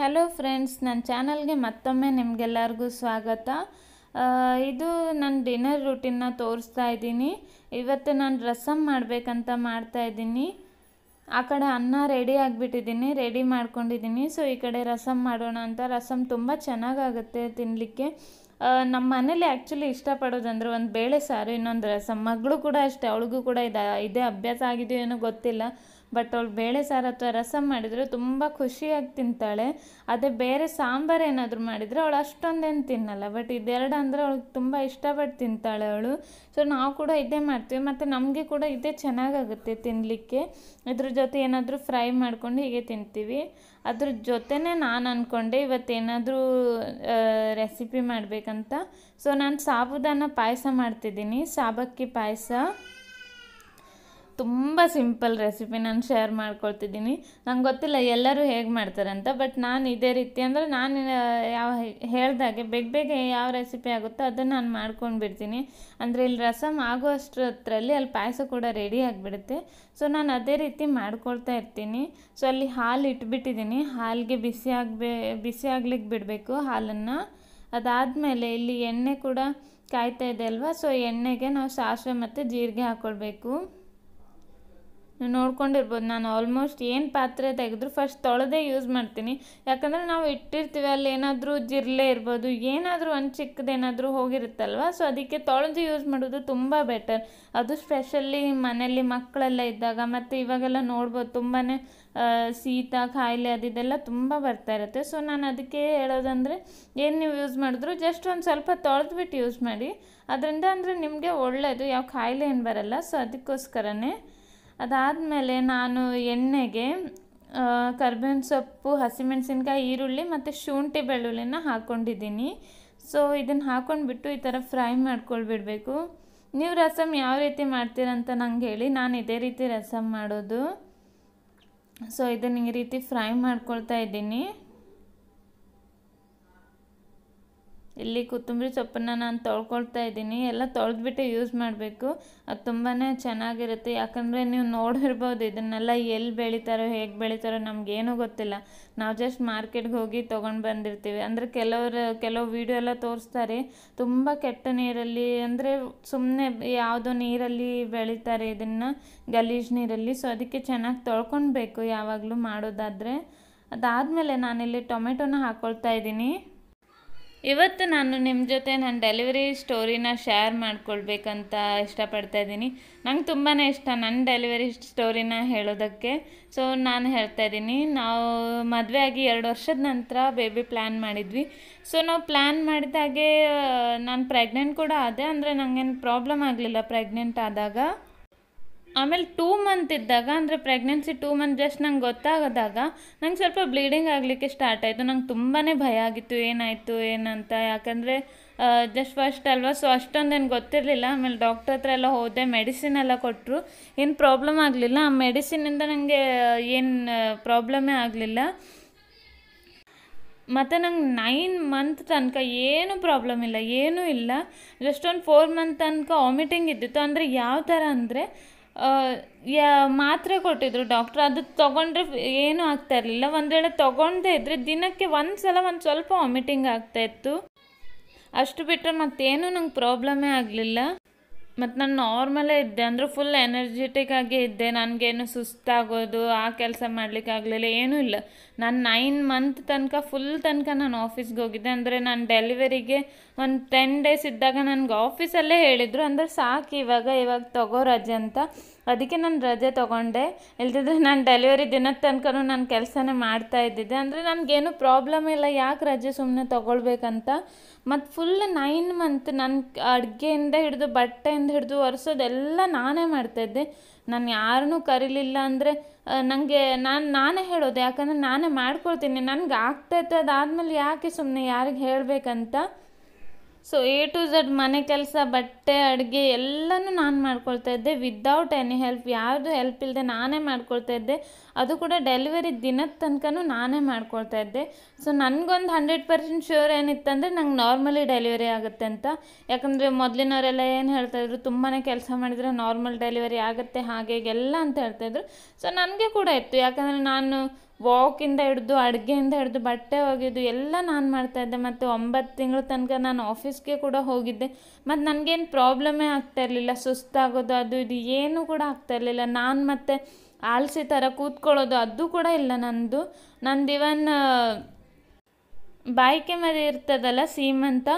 hello friends ನನ್ನ ಚಾನಲ್ಗೆ ಮತ್ತೊಮ್ಮೆ ನಿಮಗೆಲ್ಲರಿಗೂ ಸ್ವಾಗತ ಇದು ನನ್ನ ಡಿನ್ನರ್ ರೂಟೀನ್ನ ತೋರಿಸ್ತಾ ಇದ್ದೀನಿ ಇವತ್ತು ನಾನು ರಸಮ್ ಮಾಡಬೇಕಂತ ಮಾಡ್ತಾ ಇದ್ದೀನಿ ಆ ಕಡೆ ಅನ್ನ ರೆಡಿ ಆಗಿಬಿಟ್ಟಿದ್ದೀನಿ ರೆಡಿ ಮಾಡ್ಕೊಂಡಿದ್ದೀನಿ ಸೊ ಈ ಕಡೆ ರಸಂ ಮಾಡೋಣ ಅಂತ ರಸಮ್ ತುಂಬ ಚೆನ್ನಾಗಾಗುತ್ತೆ ತಿನ್ನಲಿಕ್ಕೆ ನಮ್ಮ ಮನೇಲಿ ಆ್ಯಕ್ಚುಲಿ ಇಷ್ಟಪಡೋದಂದ್ರೆ ಒಂದು ಬೇಳೆ ಸಾರು ಇನ್ನೊಂದು ರಸಮ್ ಮಗಳು ಕೂಡ ಅಷ್ಟೇ ಅವಳಿಗೂ ಕೂಡ ಇದು ಇದೇ ಅಭ್ಯಾಸ ಆಗಿದೆಯೋ ಏನೋ ಗೊತ್ತಿಲ್ಲ ಬಟ್ ಅವಳು ಬೇಳೆ ಸಾರು ಅಥವಾ ರಸಂ ಮಾಡಿದರೆ ತುಂಬ ಖುಷಿಯಾಗಿ ತಿಂತಾಳೆ ಅದೇ ಬೇರೆ ಸಾಂಬಾರು ಏನಾದರೂ ಮಾಡಿದರೆ ಅವಳು ಅಷ್ಟೊಂದೇನು ತಿನ್ನಲ್ಲ ಬಟ್ ಇದೆರಡು ಅಂದರೆ ಅವಳಿಗೆ ತುಂಬ ಇಷ್ಟಪಟ್ಟು ತಿಂತಾಳೆ ಅವಳು ಸೊ ನಾವು ಕೂಡ ಇದೇ ಮಾಡ್ತೀವಿ ಮತ್ತು ನಮಗೆ ಕೂಡ ಇದೇ ಚೆನ್ನಾಗಾಗುತ್ತೆ ತಿನ್ನಲಿಕ್ಕೆ ಇದ್ರ ಜೊತೆ ಏನಾದರೂ ಫ್ರೈ ಮಾಡ್ಕೊಂಡು ಹೀಗೆ ತಿಂತೀವಿ ಅದ್ರ ಜೊತೆನೇ ನಾನು ಅಂದ್ಕೊಂಡೆ ಇವತ್ತೇನಾದರೂ ರೆಸಿಪಿ ಮಾಡಬೇಕಂತ ಸೊ ನಾನು ಸಾಬುದಾನ ಪಾಯಸ ಮಾಡ್ತಿದ್ದೀನಿ ಸಾಬಕ್ಕಿ ಪಾಯಸ ತುಂಬ ಸಿಂಪಲ್ ರೆಸಿಪಿ ನಾನು ಶೇರ್ ಮಾಡ್ಕೊಳ್ತಿದ್ದೀನಿ ನಂಗೆ ಗೊತ್ತಿಲ್ಲ ಎಲ್ಲರೂ ಹೇಗೆ ಮಾಡ್ತಾರೆ ಅಂತ ಬಟ್ ನಾನು ಇದೇ ರೀತಿ ಅಂದರೆ ನಾನು ಯಾವ ಹೇಳಿದಾಗೆ ಬೇಗ ಬೇಗ ಯಾವ ರೆಸಿಪಿ ಆಗುತ್ತೋ ಅದನ್ನು ನಾನು ಮಾಡ್ಕೊಂಡು ಬಿಡ್ತೀನಿ ಅಂದರೆ ಇಲ್ಲಿ ರಸಮ್ ಆಗೋ ಹತ್ರಲ್ಲಿ ಅಲ್ಲಿ ಪಾಯಸ ಕೂಡ ರೆಡಿ ಆಗಿಬಿಡುತ್ತೆ ಸೊ ನಾನು ಅದೇ ರೀತಿ ಮಾಡ್ಕೊಳ್ತಾ ಇರ್ತೀನಿ ಸೊ ಅಲ್ಲಿ ಹಾಲು ಇಟ್ಬಿಟ್ಟಿದ್ದೀನಿ ಹಾಲಿಗೆ ಬಿಸಿ ಆಗಬೇ ಬಿಸಿ ಆಗ್ಲಿಕ್ಕೆ ಬಿಡಬೇಕು ಹಾಲನ್ನು ಅದಾದಮೇಲೆ ಇಲ್ಲಿ ಎಣ್ಣೆ ಕೂಡ ಕಾಯ್ತಾ ಇದೆ ಅಲ್ವಾ ಸೊ ಎಣ್ಣೆಗೆ ನಾವು ಸಾಸಿವೆ ಮತ್ತು ಜೀರಿಗೆ ಹಾಕ್ಕೊಳ್ಬೇಕು ನೀವು ನೋಡ್ಕೊಂಡಿರ್ಬೋದು ನಾನು ಆಲ್ಮೋಸ್ಟ್ ಏನು ಪಾತ್ರೆ ತೆಗೆದ್ರು ಫಸ್ಟ್ ತೊಳೆದೇ ಯೂಸ್ ಮಾಡ್ತೀನಿ ಯಾಕಂದರೆ ನಾವು ಇಟ್ಟಿರ್ತೀವಿ ಅಲ್ಲಿ ಏನಾದರೂ ಜಿರಲೆ ಇರ್ಬೋದು ಏನಾದರೂ ಒಂದು ಚಿಕ್ಕದೇನಾದರೂ ಹೋಗಿರುತ್ತಲ್ವ ಸೊ ಅದಕ್ಕೆ ತೊಳೆದು ಯೂಸ್ ಮಾಡೋದು ತುಂಬ ಬೆಟರ್ ಅದು ಸ್ಪೆಷಲಿ ಮನೆಯಲ್ಲಿ ಮಕ್ಕಳೆಲ್ಲ ಇದ್ದಾಗ ಮತ್ತು ಇವಾಗೆಲ್ಲ ನೋಡ್ಬೋದು ತುಂಬಾ ಶೀತ ಕಾಯಿಲೆ ಅದಿದೆಲ್ಲ ತುಂಬ ಬರ್ತಾ ಇರುತ್ತೆ ಸೊ ನಾನು ಅದಕ್ಕೆ ಹೇಳೋದಂದರೆ ಏನು ನೀವು ಯೂಸ್ ಮಾಡಿದ್ರು ಜಸ್ಟ್ ಒಂದು ಸ್ವಲ್ಪ ತೊಳೆದ್ಬಿಟ್ಟು ಯೂಸ್ ಮಾಡಿ ಅದರಿಂದ ಅಂದರೆ ನಿಮಗೆ ಒಳ್ಳೆಯದು ಯಾವ ಖಾಯಿಲೆ ಏನು ಬರಲ್ಲ ಸೊ ಅದಕ್ಕೋಸ್ಕರನೇ ಅದಾದಮೇಲೆ ನಾನು ಎಣ್ಣೆಗೆ ಕರ್ಬೇವಿನ ಸೊಪ್ಪು ಹಸಿಮೆಣಸಿನ್ಕಾಯಿ ಈರುಳ್ಳಿ ಮತ್ತು ಶುಂಠಿ ಬೆಳ್ಳುಳ್ಳಿನ ಹಾಕ್ಕೊಂಡಿದ್ದೀನಿ ಸೊ ಇದನ್ನು ಹಾಕ್ಕೊಂಡ್ಬಿಟ್ಟು ಈ ಥರ ಫ್ರೈ ಮಾಡ್ಕೊಳ್ಬಿಡಬೇಕು ನೀವು ರಸಮ್ ಯಾವ ರೀತಿ ಮಾಡ್ತೀರಂತ ನಂಗೆ ಹೇಳಿ ನಾನು ಇದೇ ರೀತಿ ರಸಮ್ ಮಾಡೋದು ಸೊ ಇದನ್ನು ಈ ರೀತಿ ಫ್ರೈ ಮಾಡ್ಕೊಳ್ತಾ ಇದ್ದೀನಿ ಇಲ್ಲಿ ಕೊತ್ತಂಬರಿ ಸೊಪ್ಪನ್ನು ನಾನು ತೊಳ್ಕೊಳ್ತಾ ಇದ್ದೀನಿ ಎಲ್ಲ ತೊಳೆದ್ಬಿಟ್ಟು ಯೂಸ್ ಮಾಡಬೇಕು ಅದು ತುಂಬಾ ಚೆನ್ನಾಗಿರುತ್ತೆ ಯಾಕಂದರೆ ನೀವು ನೋಡಿರ್ಬೋದು ಇದನ್ನೆಲ್ಲ ಎಲ್ಲಿ ಬೆಳೀತಾರೋ ಹೇಗೆ ಬೆಳೀತಾರೋ ನಮಗೇನೂ ಗೊತ್ತಿಲ್ಲ ನಾವು ಜಸ್ಟ್ ಮಾರ್ಕೆಟ್ಗೆ ಹೋಗಿ ತೊಗೊಂಡು ಬಂದಿರ್ತೀವಿ ಅಂದರೆ ಕೆಲವರು ಕೆಲವು ವೀಡಿಯೋ ಎಲ್ಲ ತೋರಿಸ್ತಾರೆ ತುಂಬ ಕೆಟ್ಟ ನೀರಲ್ಲಿ ಅಂದರೆ ಸುಮ್ಮನೆ ಯಾವುದೋ ನೀರಲ್ಲಿ ಬೆಳೀತಾರೆ ಇದನ್ನು ಗಲೀಜು ನೀರಲ್ಲಿ ಸೊ ಅದಕ್ಕೆ ಚೆನ್ನಾಗಿ ತೊಳ್ಕೊಳ್ಬೇಕು ಯಾವಾಗಲೂ ಮಾಡೋದಾದರೆ ಅದಾದಮೇಲೆ ನಾನಿಲ್ಲಿ ಟೊಮೆಟೊನ ಹಾಕ್ಕೊಳ್ತಾ ಇದ್ದೀನಿ ಇವತ್ತು ನಾನು ನಿಮ್ಮ ಜೊತೆ ನನ್ನ ಡೆಲಿವರಿ ಸ್ಟೋರಿನ ಶೇರ್ ಮಾಡ್ಕೊಳ್ಬೇಕಂತ ಇಷ್ಟಪಡ್ತಾ ಇದ್ದೀನಿ ನಂಗೆ ತುಂಬಾ ಇಷ್ಟ ನನ್ನ ಡೆಲಿವರಿ ಸ್ಟೋರಿನ ಹೇಳೋದಕ್ಕೆ ಸೊ ನಾನು ಹೇಳ್ತಾ ಇದ್ದೀನಿ ನಾವು ಮದುವೆ ಆಗಿ ಎರಡು ವರ್ಷದ ನಂತರ ಬೇಬಿ ಪ್ಲ್ಯಾನ್ ಮಾಡಿದ್ವಿ ಸೊ ನಾವು ಪ್ಲ್ಯಾನ್ ಮಾಡಿದಾಗೆ ನಾನು ಪ್ರೆಗ್ನೆಂಟ್ ಕೂಡ ಆದೆ ಅಂದರೆ ನನಗೇನು ಪ್ರಾಬ್ಲಮ್ ಆಗಲಿಲ್ಲ ಪ್ರೆಗ್ನೆಂಟ್ ಆದಾಗ ಆಮೇಲೆ ಟೂ ಮಂತ್ ಇದ್ದಾಗ ಅಂದರೆ ಪ್ರೆಗ್ನೆನ್ಸಿ ಟೂ ಮಂತ್ ಜಸ್ಟ್ ನಂಗೆ ಗೊತ್ತಾಗದಾಗ ನಂಗೆ ಸ್ವಲ್ಪ ಬ್ಲೀಡಿಂಗ್ ಆಗಲಿಕ್ಕೆ ಸ್ಟಾರ್ಟ್ ಆಯಿತು ನಂಗೆ ತುಂಬಾ ಭಯ ಆಗಿತ್ತು ಏನಾಯಿತು ಏನಂತ ಯಾಕಂದರೆ ಜಸ್ಟ್ ಫಸ್ಟ್ ಅಲ್ವಾ ಸೊ ಅಷ್ಟೊಂದೇನು ಗೊತ್ತಿರಲಿಲ್ಲ ಆಮೇಲೆ ಡಾಕ್ಟರ್ ಹತ್ರ ಎಲ್ಲ ಹೋದೆ ಮೆಡಿಸಿನ್ ಎಲ್ಲ ಕೊಟ್ಟರು ಏನು ಪ್ರಾಬ್ಲಮ್ ಆಗಲಿಲ್ಲ ಆ ಮೆಡಿಸಿನಿಂದ ನನಗೆ ಏನು ಪ್ರಾಬ್ಲಮೇ ಆಗಲಿಲ್ಲ ಮತ್ತು ನಂಗೆ ನೈನ್ ಮಂತ್ ತನಕ ಏನೂ ಪ್ರಾಬ್ಲಮ್ ಇಲ್ಲ ಏನೂ ಇಲ್ಲ ಜಸ್ಟ್ ಒಂದು ಫೋರ್ ಮಂತ್ ತನಕ ವಾಮಿಟಿಂಗ್ ಇದ್ದಿತ್ತು ಅಂದರೆ ಯಾವ ಥರ ಅಂದರೆ ಯಾ ಮಾತ್ರೆ ಕೊಟ್ಟಿದ್ರು ಡಾಕ್ಟ್ರು ಅದು ತೊಗೊಂಡ್ರೆ ಏನೂ ಆಗ್ತಾ ಇರಲಿಲ್ಲ ಒಂದು ವೇಳೆ ತೊಗೊಂಡೇ ಇದ್ದರೆ ದಿನಕ್ಕೆ ಒಂದು ಸಲ ಒಂದು ಸ್ವಲ್ಪ ವಾಮಿಟಿಂಗ್ ಆಗ್ತಾಯಿತ್ತು ಅಷ್ಟು ಬಿಟ್ಟರೆ ಮತ್ತೇನೂ ನಂಗೆ ಪ್ರಾಬ್ಲಮ್ಮೇ ಆಗಲಿಲ್ಲ ಮತ್ತು ನಾನು ನಾರ್ಮಲೇ ಇದ್ದೆ ಅಂದರೆ ಫುಲ್ ಎನರ್ಜೆಟಿಕ್ ಆಗಿ ಇದ್ದೆ ನನಗೇನು ಸುಸ್ತಾಗೋದು ಆ ಕೆಲಸ ಮಾಡಲಿಕ್ಕೆ ಆಗಲಿಲ್ಲ ಏನೂ ಇಲ್ಲ ನಾನು ನೈನ್ ಮಂತ್ ತನಕ ಫುಲ್ ತನಕ ನಾನು ಆಫೀಸ್ಗೆ ಹೋಗಿದ್ದೆ ಅಂದರೆ ನಾನು ಡೆಲಿವರಿಗೆ ಒಂದು ಟೆನ್ ಡೇಸ್ ಇದ್ದಾಗ ನನಗೆ ಆಫೀಸಲ್ಲೇ ಹೇಳಿದರು ಅಂದರೆ ಸಾಕು ಇವಾಗ ಇವಾಗ ತಗೋ ರಜೆ ಅಂತ ಅದಕ್ಕೆ ನಾನು ರಜೆ ತೊಗೊಂಡೆ ಇಲ್ದಿದ್ರೆ ನಾನು ಡೆಲಿವರಿ ದಿನದ ತನಕನೂ ನಾನು ಕೆಲಸನೇ ಮಾಡ್ತಾ ಇದ್ದಿದ್ದೆ ಅಂದರೆ ನನಗೇನು ಪ್ರಾಬ್ಲಮ್ ಇಲ್ಲ ಯಾಕೆ ರಜೆ ಸುಮ್ಮನೆ ತೊಗೊಳ್ಬೇಕಂತ ಮತ್ತು ಫುಲ್ ನೈನ್ ಮಂತ್ ನನ್ನ ಅಡುಗೆಯಿಂದ ಹಿಡಿದು ಬಟ್ಟೆಯಿಂದ ಹಿಡಿದು ಒರೆಸೋದೆಲ್ಲ ನಾನೇ ಮಾಡ್ತಾಯಿದ್ದೆ ನಾನು ಯಾರನ್ನೂ ಕರೀಲಿಲ್ಲ ಅಂದರೆ ನನಗೆ ನಾನು ನಾನೇ ಹೇಳೋದು ಯಾಕಂದರೆ ನಾನೇ ಮಾಡ್ಕೊಳ್ತೀನಿ ನನಗೆ ಆಗ್ತೈತೆ ಅದಾದಮೇಲೆ ಯಾಕೆ ಸುಮ್ಮನೆ ಯಾರಿಗೆ ಹೇಳಬೇಕಂತ ಸೊ ಎ ಟು ಝಡ್ ಮನೆ ಕೆಲಸ ಬಟ್ಟೆ ಅಡುಗೆ ಎಲ್ಲನೂ ನಾನು ಮಾಡ್ಕೊಳ್ತಾ ಇದ್ದೆ ವಿದೌಟ್ ಎನಿ ಹೆಲ್ಪ್ ಯಾವುದು ಹೆಲ್ಪ್ ಇಲ್ಲದೆ ನಾನೇ ಮಾಡ್ಕೊಳ್ತಾ ಇದ್ದೆ ಅದು ಕೂಡ ಡೆಲಿವರಿ ದಿನದ ತನಕನೂ ನಾನೇ ಮಾಡ್ಕೊಳ್ತಾ ಇದ್ದೆ ಸೊ ನನಗೊಂದು ಹಂಡ್ರೆಡ್ ಪರ್ಸೆಂಟ್ ಶ್ಯೂರ್ ಏನಿತ್ತಂದರೆ ನಂಗೆ ನಾರ್ಮಲಿ ಡೆಲಿವರಿ ಆಗುತ್ತೆ ಅಂತ ಯಾಕಂದರೆ ಮೊದಲಿನವರೆಲ್ಲ ಏನು ಹೇಳ್ತಾಯಿದ್ರು ತುಂಬಾ ಕೆಲಸ ಮಾಡಿದರೆ ನಾರ್ಮಲ್ ಡೆಲಿವರಿ ಆಗುತ್ತೆ ಹಾಗೆ ಎಲ್ಲ ಅಂತ ಹೇಳ್ತಾಯಿದ್ರು ಸೊ ನನಗೆ ಕೂಡ ಇತ್ತು ಯಾಕಂದರೆ ನಾನು ವಾಕಿಂದ ಹಿಡ್ದು ಅಡುಗೆಯಿಂದ ಹಿಡ್ದು ಬಟ್ಟೆ ಒಗೆಯೋದು ಎಲ್ಲ ನಾನು ಮಾಡ್ತಾಯಿದ್ದೆ ಮತ್ತು ಒಂಬತ್ತು ತಿಂಗಳ ತನಕ ನಾನು ಆಫೀಸ್ಗೆ ಕೂಡ ಹೋಗಿದ್ದೆ ಮತ್ತು ನನಗೇನು ಪ್ರಾಬ್ಲಮ್ಮೇ ಆಗ್ತಾ ಇರಲಿಲ್ಲ ಸುಸ್ತಾಗೋದು ಅದು ಇದು ಏನೂ ಕೂಡ ಆಗ್ತಾ ಇರಲಿಲ್ಲ ನಾನು ಮತ್ತು ಆಲಸಿ ಥರ ಕೂತ್ಕೊಳ್ಳೋದು ಅದು ಕೂಡ ಇಲ್ಲ ನನ್ನದು ನಂದು ಇವನ್ ಬಾಯ್ಕೆ ಮರೆ ಇರ್ತದಲ್ಲ ಸೀಮ್ ಅಂತ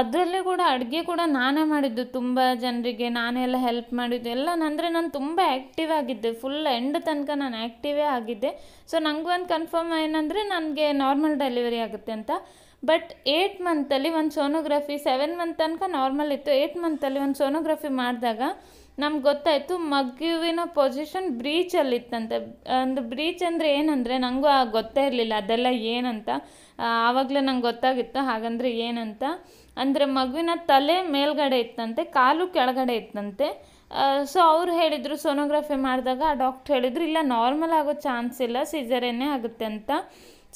ಅದರಲ್ಲೇ ಕೂಡ ಅಡುಗೆ ಕೂಡ ನಾನೇ ಮಾಡಿದ್ದು ತುಂಬ ಜನರಿಗೆ ನಾನೇ ಎಲ್ಲ ಹೆಲ್ಪ್ ಮಾಡಿದ್ದು ಎಲ್ಲ ಅಂದರೆ ನಾನು ತುಂಬ ಆ್ಯಕ್ಟಿವ್ ಆಗಿದ್ದೆ ಫುಲ್ ಎಂಡ್ ತನಕ ನಾನು ಆ್ಯಕ್ಟಿವೇ ಆಗಿದ್ದೆ ಸೊ ಒಂದು ಕನ್ಫರ್ಮ್ ಏನಂದರೆ ನನಗೆ ನಾರ್ಮಲ್ ಡೆಲಿವರಿ ಆಗುತ್ತೆ ಅಂತ ಬಟ್ ಏಯ್ಟ್ ಮಂತಲ್ಲಿ ಒಂದು ಸೋನೋಗ್ರಫಿ ಸೆವೆನ್ ಮಂತ್ ತನಕ ನಾರ್ಮಲ್ ಇತ್ತು ಏಯ್ಟ್ ಮಂತಲ್ಲಿ ಒಂದು ಸೋನೋಗ್ರಫಿ ಮಾಡಿದಾಗ ನಮ್ಗೆ ಗೊತ್ತಾಯಿತು ಮಗುವಿನ ಪೊಸಿಷನ್ ಬ್ರೀಚಲ್ಲಿತ್ತಂತೆ ಒಂದು ಬ್ರೀಚ್ ಅಂದರೆ ಏನಂದರೆ ನನಗೂ ಆ ಗೊತ್ತೇ ಇರಲಿಲ್ಲ ಅದೆಲ್ಲ ಏನಂತ ಆವಾಗಲೇ ನಂಗೆ ಗೊತ್ತಾಗಿತ್ತು ಹಾಗಂದರೆ ಏನಂತ ಅಂದರೆ ಮಗುವಿನ ತಲೆ ಮೇಲ್ಗಡೆ ಇತ್ತಂತೆ ಕಾಲು ಕೆಳಗಡೆ ಇತ್ತಂತೆ ಸೊ ಅವ್ರು ಹೇಳಿದರು ಸೋನೋಗ್ರಫಿ ಮಾಡಿದಾಗ ಆ ಡಾಕ್ಟ್ರ್ ಹೇಳಿದರು ಇಲ್ಲ ನಾರ್ಮಲ್ ಆಗೋ ಚಾನ್ಸ್ ಇಲ್ಲ ಸಿಜರೇನೇ ಆಗುತ್ತೆ ಅಂತ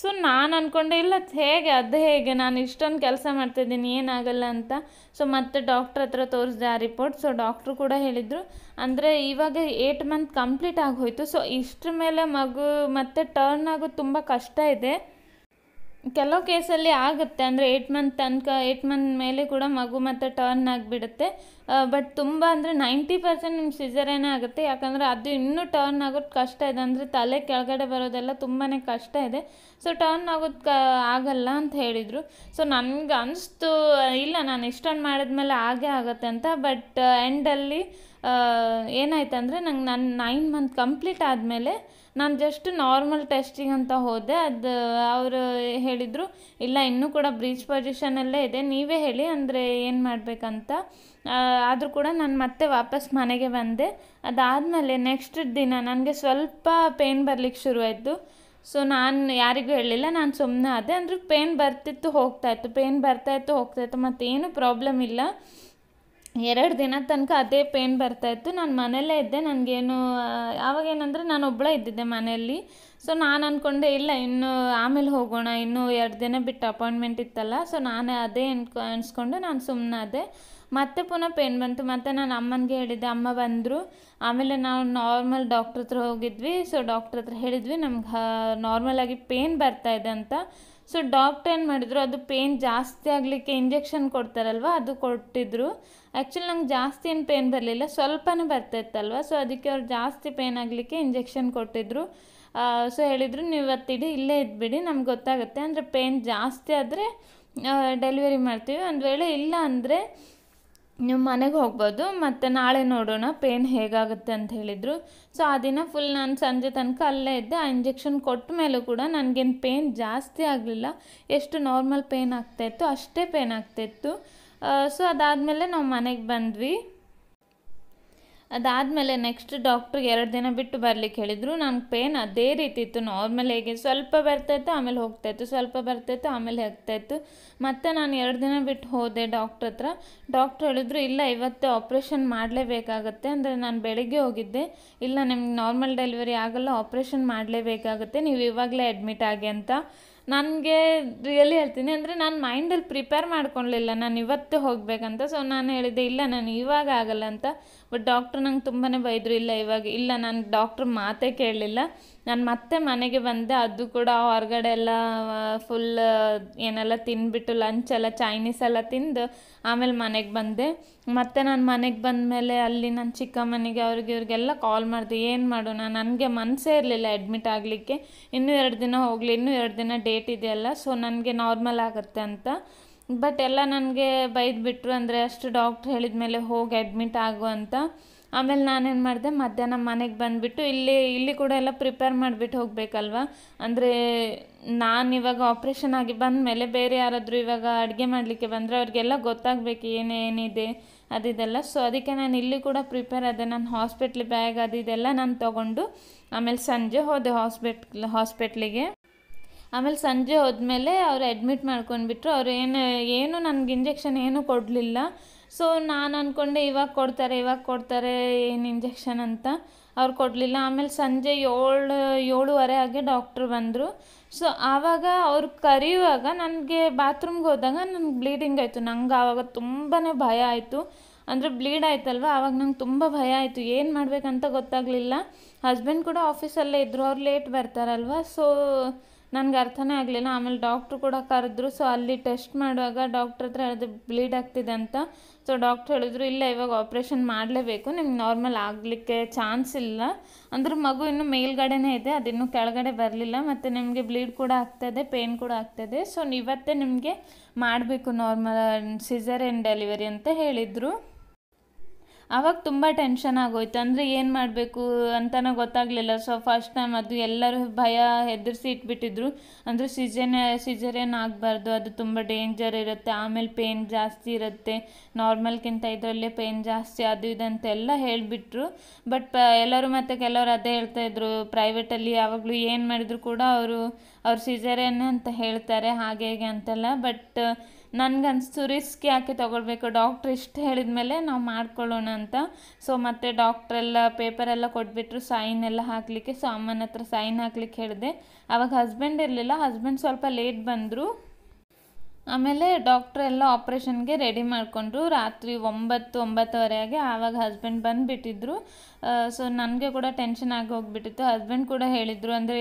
ಸೊ ನಾನು ಅಂದ್ಕೊಂಡೆ ಇಲ್ಲ ಹೇಗೆ ಅದು ಹೇಗೆ ನಾನು ಇಷ್ಟೊಂದು ಕೆಲಸ ಮಾಡ್ತಿದ್ದೀನಿ ಏನಾಗಲ್ಲ ಅಂತ ಸೊ ಮತ್ತೆ ಡಾಕ್ಟ್ರ್ ಹತ್ರ ತೋರಿಸಿದೆ ಆ ರಿಪೋರ್ಟ್ ಸೊ ಡಾಕ್ಟ್ರು ಕೂಡ ಹೇಳಿದರು ಅಂದರೆ ಇವಾಗ ಏಟ್ ಮಂತ್ ಕಂಪ್ಲೀಟ್ ಆಗೋಯ್ತು ಸೊ ಇಷ್ಟರ ಮೇಲೆ ಮಗು ಮತ್ತೆ ಟರ್ನ್ ಆಗೋದು ತುಂಬ ಕಷ್ಟ ಇದೆ ಕೆಲವು ಕೇಸಲ್ಲಿ ಆಗುತ್ತೆ ಅಂದರೆ ಏಟ್ ಮಂತ್ ತನಕ ಏಟ್ ಮಂತ್ ಮೇಲೆ ಕೂಡ ಮಗು ಮತ್ತು ಟರ್ನ್ ಆಗಿಬಿಡುತ್ತೆ ಬಟ್ ತುಂಬ ಅಂದರೆ ನೈಂಟಿ ಪರ್ಸೆಂಟ್ ನಿಮ್ಮ ಸಿಜರೇನೇ ಆಗುತ್ತೆ ಯಾಕಂದರೆ ಅದು ಇನ್ನೂ ಟರ್ನ್ ಆಗೋದು ಕಷ್ಟ ಇದೆ ಅಂದರೆ ತಲೆ ಕೆಳಗಡೆ ಬರೋದೆಲ್ಲ ತುಂಬಾ ಕಷ್ಟ ಇದೆ ಸೊ ಟರ್ನ್ ಆಗೋದು ಕ ಆಗಲ್ಲ ಅಂತ ಹೇಳಿದರು ಸೊ ನನಗೆ ಅನಿಸ್ತು ಇಲ್ಲ ನಾನು ಇಷ್ಟೊಂದು ಮಾಡಿದ್ಮೇಲೆ ಆಗೇ ಆಗುತ್ತೆ ಅಂತ ಬಟ್ ಎಂಡಲ್ಲಿ ಅಂದರೆ ನಂಗೆ ನನ್ನ ನೈನ್ ಮಂತ್ ಕಂಪ್ಲೀಟ್ ಆದಮೇಲೆ ನಾನು ಜಸ್ಟ್ ನಾರ್ಮಲ್ ಟೆಸ್ಟಿಂಗ್ ಅಂತ ಹೋದೆ ಅದು ಅವರು ಹೇಳಿದರು ಇಲ್ಲ ಇನ್ನೂ ಕೂಡ ಬ್ರೀಚ್ ಪೊಸಿಷನಲ್ಲೇ ಇದೆ ನೀವೇ ಹೇಳಿ ಅಂದರೆ ಏನು ಮಾಡಬೇಕಂತ ಆದರೂ ಕೂಡ ನಾನು ಮತ್ತೆ ವಾಪಸ್ ಮನೆಗೆ ಬಂದೆ ಅದಾದಮೇಲೆ ನೆಕ್ಸ್ಟ್ ದಿನ ನನಗೆ ಸ್ವಲ್ಪ ಪೇನ್ ಬರಲಿಕ್ಕೆ ಶುರುವಾಯಿತು ಸೊ ನಾನು ಯಾರಿಗೂ ಹೇಳಿಲ್ಲ ನಾನು ಸುಮ್ಮನೆ ಆದೆ ಅಂದರೆ ಪೇನ್ ಬರ್ತಿತ್ತು ಹೋಗ್ತಾಯಿತ್ತು ಪೇನ್ ಬರ್ತಾಯಿತ್ತು ಹೋಗ್ತಾಯಿತ್ತು ಮತ್ತೇನು ಪ್ರಾಬ್ಲಮ್ ಇಲ್ಲ ಎರಡು ದಿನ ತನಕ ಅದೇ ಬರ್ತಾ ಬರ್ತಾಯಿತ್ತು ನಾನು ಮನೆಯಲ್ಲೇ ಇದ್ದೆ ನನಗೇನು ಆವಾಗೇನಂದರೆ ನಾನು ಒಬ್ಬಳೇ ಇದ್ದಿದ್ದೆ ಮನೆಯಲ್ಲಿ ಸೊ ನಾನು ಅಂದ್ಕೊಂಡೆ ಇಲ್ಲ ಇನ್ನು ಆಮೇಲೆ ಹೋಗೋಣ ಇನ್ನೂ ಎರಡು ದಿನ ಬಿಟ್ಟು ಅಪಾಯಿಂಟ್ಮೆಂಟ್ ಇತ್ತಲ್ಲ ಸೊ ನಾನೇ ಅದೇ ಅನ್ಕೊ ಅನಿಸ್ಕೊಂಡು ನಾನು ಸುಮ್ಮನಾದೆ ಮತ್ತೆ ಪುನಃ ಪೇನ್ ಬಂತು ಮತ್ತು ನಾನು ಅಮ್ಮನಿಗೆ ಹೇಳಿದ್ದೆ ಅಮ್ಮ ಬಂದರು ಆಮೇಲೆ ನಾವು ನಾರ್ಮಲ್ ಡಾಕ್ಟ್ರ ಹತ್ರ ಹೋಗಿದ್ವಿ ಸೊ ಡಾಕ್ಟ್ರ್ ಹತ್ರ ಹೇಳಿದ್ವಿ ನಮ್ಗೆ ಆಗಿ ಪೇನ್ ಬರ್ತಾ ಇದೆ ಅಂತ ಸೊ ಡಾಕ್ಟ್ರ್ ಏನು ಮಾಡಿದ್ರು ಅದು ಪೇನ್ ಜಾಸ್ತಿ ಆಗಲಿಕ್ಕೆ ಇಂಜೆಕ್ಷನ್ ಕೊಡ್ತಾರಲ್ವ ಅದು ಕೊಟ್ಟಿದ್ರು ಆ್ಯಕ್ಚುಲಿ ನಂಗೆ ಜಾಸ್ತಿ ಏನು ಪೇನ್ ಬರಲಿಲ್ಲ ಸ್ವಲ್ಪನೇ ಬರ್ತಾಯಿತ್ತಲ್ವ ಸೊ ಅದಕ್ಕೆ ಅವ್ರು ಜಾಸ್ತಿ ಪೇನ್ ಆಗಲಿಕ್ಕೆ ಇಂಜೆಕ್ಷನ್ ಕೊಟ್ಟಿದ್ರು ಸೊ ಹೇಳಿದರು ನೀವು ಇವತ್ತಿಡಿ ಇಲ್ಲೇ ಇದ್ಬಿಡಿ ನಮ್ಗೆ ಗೊತ್ತಾಗುತ್ತೆ ಅಂದರೆ ಪೇನ್ ಜಾಸ್ತಿ ಆದರೆ ಡೆಲಿವರಿ ಮಾಡ್ತೀವಿ ಒಂದು ವೇಳೆ ಇಲ್ಲ ಅಂದರೆ ನೀವು ಮನೆಗೆ ಹೋಗ್ಬೋದು ಮತ್ತು ನಾಳೆ ನೋಡೋಣ ಪೇನ್ ಹೇಗಾಗುತ್ತೆ ಅಂತ ಹೇಳಿದರು ಸೊ ಆ ದಿನ ಫುಲ್ ನಾನು ಸಂಜೆ ತನಕ ಅಲ್ಲೇ ಇದ್ದೆ ಆ ಇಂಜೆಕ್ಷನ್ ಕೊಟ್ಟ ಮೇಲೂ ಕೂಡ ನನಗೇನು ಪೇನ್ ಜಾಸ್ತಿ ಆಗಲಿಲ್ಲ ಎಷ್ಟು ನಾರ್ಮಲ್ ಪೇನ್ ಆಗ್ತಾಯಿತ್ತು ಅಷ್ಟೇ ಪೇನ್ ಆಗ್ತಾಯಿತ್ತು ಸೊ ಅದಾದಮೇಲೆ ನಾವು ಮನೆಗೆ ಬಂದ್ವಿ ಅದಾದಮೇಲೆ ನೆಕ್ಸ್ಟ್ ಡಾಕ್ಟ್ರಿಗೆ ಎರಡು ದಿನ ಬಿಟ್ಟು ಬರಲಿಕ್ಕೆ ಹೇಳಿದರು ನಂಗೆ ಪೇನ್ ಅದೇ ರೀತಿ ಇತ್ತು ನಾರ್ಮಲ್ ಹೇಗೆ ಸ್ವಲ್ಪ ಬರ್ತಾಯಿತ್ತು ಆಮೇಲೆ ಹೋಗ್ತಾಯಿತ್ತು ಸ್ವಲ್ಪ ಬರ್ತಾಯಿತ್ತು ಆಮೇಲೆ ಹೋಗ್ತಾಯಿತ್ತು ಮತ್ತು ನಾನು ಎರಡು ದಿನ ಬಿಟ್ಟು ಹೋದೆ ಡಾಕ್ಟ್ರ್ ಹತ್ರ ಡಾಕ್ಟ್ರ್ ಹೇಳಿದ್ರು ಇಲ್ಲ ಇವತ್ತೇ ಆಪ್ರೇಷನ್ ಮಾಡಲೇಬೇಕಾಗತ್ತೆ ಅಂದರೆ ನಾನು ಬೆಳಿಗ್ಗೆ ಹೋಗಿದ್ದೆ ಇಲ್ಲ ನಿಮ್ಗೆ ನಾರ್ಮಲ್ ಡೆಲಿವರಿ ಆಗಲ್ಲ ಆಪ್ರೇಷನ್ ಮಾಡಲೇಬೇಕಾಗತ್ತೆ ನೀವು ಇವಾಗಲೇ ಅಡ್ಮಿಟ್ ಆಗಿ ಅಂತ ನನಗೆ ರಿಯಲಿ ಹೇಳ್ತೀನಿ ಅಂದರೆ ನಾನು ಮೈಂಡಲ್ಲಿ ಪ್ರಿಪೇರ್ ಮಾಡ್ಕೊಳ್ಲಿಲ್ಲ ನಾನು ಇವತ್ತೇ ಹೋಗಬೇಕಂತ ಸೊ ನಾನು ಹೇಳಿದೆ ಇಲ್ಲ ನಾನು ಇವಾಗ ಆಗಲ್ಲ ಅಂತ ಬಟ್ ಡಾಕ್ಟ್ರು ನಂಗೆ ತುಂಬಾ ಬೈದರು ಇಲ್ಲ ಇವಾಗ ಇಲ್ಲ ನಾನು ಡಾಕ್ಟ್ರ್ ಮಾತೇ ಕೇಳಲಿಲ್ಲ ನಾನು ಮತ್ತೆ ಮನೆಗೆ ಬಂದೆ ಅದು ಕೂಡ ಹೊರಗಡೆ ಎಲ್ಲ ಫುಲ್ ಏನೆಲ್ಲ ತಿನ್ಬಿಟ್ಟು ಲಂಚ್ ಎಲ್ಲ ಚೈನೀಸ್ ಎಲ್ಲ ತಿಂದು ಆಮೇಲೆ ಮನೆಗೆ ಬಂದೆ ಮತ್ತೆ ನಾನು ಮನೆಗೆ ಬಂದಮೇಲೆ ಅಲ್ಲಿ ನನ್ನ ಚಿಕ್ಕಮ್ಮನಿಗೆ ಅವ್ರಿಗೆ ಇವ್ರಿಗೆಲ್ಲ ಕಾಲ್ ಮಾಡಿದೆ ಏನು ಮಾಡೋಣ ನನಗೆ ಮನಸ್ಸೇ ಇರಲಿಲ್ಲ ಅಡ್ಮಿಟ್ ಆಗಲಿಕ್ಕೆ ಇನ್ನೂ ಎರಡು ದಿನ ಹೋಗಲಿ ಇನ್ನೂ ಎರಡು ದಿನ ಡೇಟ್ ಇದೆಯಲ್ಲ ಸೊ ನನಗೆ ನಾರ್ಮಲ್ ಆಗುತ್ತೆ ಅಂತ ಬಟ್ ಎಲ್ಲ ನನಗೆ ಬೈದುಬಿಟ್ರು ಅಂದರೆ ಅಷ್ಟು ಡಾಕ್ಟ್ರ್ ಹೇಳಿದ ಮೇಲೆ ಹೋಗಿ ಅಡ್ಮಿಟ್ ಆಗು ಅಂತ ಆಮೇಲೆ ನಾನೇನು ಮಾಡಿದೆ ಮಧ್ಯಾಹ್ನ ಮನೆಗೆ ಬಂದುಬಿಟ್ಟು ಇಲ್ಲಿ ಇಲ್ಲಿ ಕೂಡ ಎಲ್ಲ ಪ್ರಿಪೇರ್ ಮಾಡಿಬಿಟ್ಟು ಹೋಗಬೇಕಲ್ವ ಅಂದರೆ ನಾನು ಇವಾಗ ಆಪ್ರೇಷನ್ ಆಗಿ ಬಂದ ಮೇಲೆ ಬೇರೆ ಯಾರಾದರೂ ಇವಾಗ ಅಡುಗೆ ಮಾಡಲಿಕ್ಕೆ ಬಂದರೆ ಅವ್ರಿಗೆಲ್ಲ ಗೊತ್ತಾಗಬೇಕು ಏನೇನಿದೆ ಅದಿದೆಲ್ಲ ಸೊ ಅದಕ್ಕೆ ನಾನು ಇಲ್ಲಿ ಕೂಡ ಪ್ರಿಪೇರ್ ಅದೇ ನಾನು ಹಾಸ್ಪಿಟ್ಲ್ ಬ್ಯಾಗ್ ಅದಿದೆಲ್ಲ ನಾನು ತೊಗೊಂಡು ಆಮೇಲೆ ಸಂಜೆ ಹೋದೆ ಹಾಸ್ಪಿಟ್ಲ್ ಹಾಸ್ಪಿಟ್ಲಿಗೆ ಆಮೇಲೆ ಸಂಜೆ ಹೋದ್ಮೇಲೆ ಅವ್ರು ಅಡ್ಮಿಟ್ ಮಾಡ್ಕೊಂಡ್ಬಿಟ್ರು ಅವ್ರು ಏನು ಏನು ನನಗೆ ಇಂಜೆಕ್ಷನ್ ಏನೂ ಕೊಡಲಿಲ್ಲ ಸೊ ನಾನು ಅಂದ್ಕೊಂಡೆ ಇವಾಗ ಕೊಡ್ತಾರೆ ಇವಾಗ ಕೊಡ್ತಾರೆ ಏನು ಇಂಜೆಕ್ಷನ್ ಅಂತ ಅವ್ರು ಕೊಡಲಿಲ್ಲ ಆಮೇಲೆ ಸಂಜೆ ಏಳು ಏಳುವರೆ ಹಾಗೆ ಡಾಕ್ಟ್ರ್ ಬಂದರು ಸೊ ಆವಾಗ ಅವ್ರು ಕರೆಯುವಾಗ ನನಗೆ ಬಾತ್ರೂಮ್ಗೆ ಹೋದಾಗ ನನಗೆ ಬ್ಲೀಡಿಂಗ್ ಆಯಿತು ನಂಗೆ ಆವಾಗ ತುಂಬಾ ಭಯ ಆಯಿತು ಅಂದರೆ ಬ್ಲೀಡ್ ಆಯ್ತಲ್ವ ಆವಾಗ ನಂಗೆ ತುಂಬ ಭಯ ಆಯಿತು ಏನು ಮಾಡಬೇಕಂತ ಗೊತ್ತಾಗಲಿಲ್ಲ ಹಸ್ಬೆಂಡ್ ಕೂಡ ಆಫೀಸಲ್ಲೇ ಇದ್ದರು ಅವ್ರು ಲೇಟ್ ಬರ್ತಾರಲ್ವ ಸೊ ನನಗೆ ಅರ್ಥನೇ ಆಗಲಿಲ್ಲ ಆಮೇಲೆ ಡಾಕ್ಟ್ರು ಕೂಡ ಕರೆದ್ರು ಸೊ ಅಲ್ಲಿ ಟೆಸ್ಟ್ ಮಾಡುವಾಗ ಡಾಕ್ಟ್ರ್ ಹತ್ರ ಅದು ಬ್ಲೀಡ್ ಆಗ್ತಿದೆ ಅಂತ ಸೊ ಡಾಕ್ಟ್ರ್ ಹೇಳಿದ್ರು ಇಲ್ಲ ಇವಾಗ ಆಪ್ರೇಷನ್ ಮಾಡಲೇಬೇಕು ನಿಮ್ಗೆ ನಾರ್ಮಲ್ ಆಗಲಿಕ್ಕೆ ಚಾನ್ಸ್ ಇಲ್ಲ ಅಂದ್ರೆ ಮಗು ಇನ್ನೂ ಮೇಲ್ಗಡೆನೇ ಇದೆ ಅದಿನ್ನೂ ಕೆಳಗಡೆ ಬರಲಿಲ್ಲ ಮತ್ತು ನಿಮಗೆ ಬ್ಲೀಡ್ ಕೂಡ ಆಗ್ತದೆ ಪೇನ್ ಕೂಡ ಆಗ್ತದೆ ಸೊ ಇವತ್ತೇ ನಿಮಗೆ ಮಾಡಬೇಕು ನಾರ್ಮಲ್ ಸಿಸರ್ ಆ್ಯಂಡ್ ಡೆಲಿವರಿ ಅಂತ ಹೇಳಿದರು ಆವಾಗ ತುಂಬ ಟೆನ್ಷನ್ ಆಗೋಯ್ತು ಅಂದರೆ ಏನು ಮಾಡಬೇಕು ಅಂತಲೂ ಗೊತ್ತಾಗಲಿಲ್ಲ ಸೊ ಫಸ್ಟ್ ಟೈಮ್ ಅದು ಎಲ್ಲರೂ ಭಯ ಹೆದರ್ಸಿ ಇಟ್ಬಿಟ್ಟಿದ್ರು ಅಂದರೆ ಸಿಜನ್ ಸಿಜರೇನ್ ಆಗಬಾರ್ದು ಅದು ತುಂಬ ಡೇಂಜರ್ ಇರುತ್ತೆ ಆಮೇಲೆ ಪೇಯ್ನ್ ಜಾಸ್ತಿ ಇರುತ್ತೆ ನಾರ್ಮಲ್ಗಿಂತ ಇದರಲ್ಲೇ ಪೇನ್ ಜಾಸ್ತಿ ಅದು ಅಂತೆಲ್ಲ ಹೇಳಿಬಿಟ್ರು ಬಟ್ ಎಲ್ಲರೂ ಮತ್ತು ಕೆಲವರು ಅದೇ ಹೇಳ್ತಾಯಿದ್ರು ಪ್ರೈವೇಟಲ್ಲಿ ಯಾವಾಗಲೂ ಏನು ಮಾಡಿದ್ರು ಕೂಡ ಅವರು ಅವ್ರು ಸಿಜರೇನೇ ಅಂತ ಹೇಳ್ತಾರೆ ಹಾಗೆ ಹೇಗೆ ಅಂತೆಲ್ಲ ಬಟ್ ನನಗನ್ನಿಸ್ತು ರಿಸ್ಕ್ ಯಾಕೆ ತೊಗೊಳ್ಬೇಕು ಡಾಕ್ಟ್ರ್ ಇಷ್ಟು ಹೇಳಿದ ಮೇಲೆ ನಾವು ಮಾಡ್ಕೊಳ್ಳೋಣ ಅಂತ ಸೊ ಮತ್ತು ಡಾಕ್ಟ್ರೆಲ್ಲ ಪೇಪರೆಲ್ಲ ಕೊಟ್ಬಿಟ್ರು ಸೈನ್ ಎಲ್ಲ ಹಾಕಲಿಕ್ಕೆ ಸೊ ಅಮ್ಮನ ಹತ್ರ ಸೈನ್ ಹಾಕ್ಲಿಕ್ಕೆ ಹೇಳಿದೆ ಆವಾಗ ಹಸ್ಬೆಂಡ್ ಇರಲಿಲ್ಲ ಹಸ್ಬೆಂಡ್ ಸ್ವಲ್ಪ ಲೇಟ್ ಬಂದರು ಆಮೇಲೆ ಡಾಕ್ಟ್ರ್ ಎಲ್ಲ ಆಪ್ರೇಷನ್ಗೆ ರೆಡಿ ಮಾಡಿಕೊಂಡ್ರು ರಾತ್ರಿ ಒಂಬತ್ತು ಒಂಬತ್ತುವರೆ ಆಗಿ ಆವಾಗ ಹಸ್ಬೆಂಡ್ ಬಂದುಬಿಟ್ಟಿದ್ರು ಸೊ ನನಗೆ ಕೂಡ ಟೆನ್ಷನ್ ಆಗಿ ಹೋಗ್ಬಿಟ್ಟಿತ್ತು ಹಸ್ಬೆಂಡ್ ಕೂಡ ಹೇಳಿದರು ಅಂದರೆ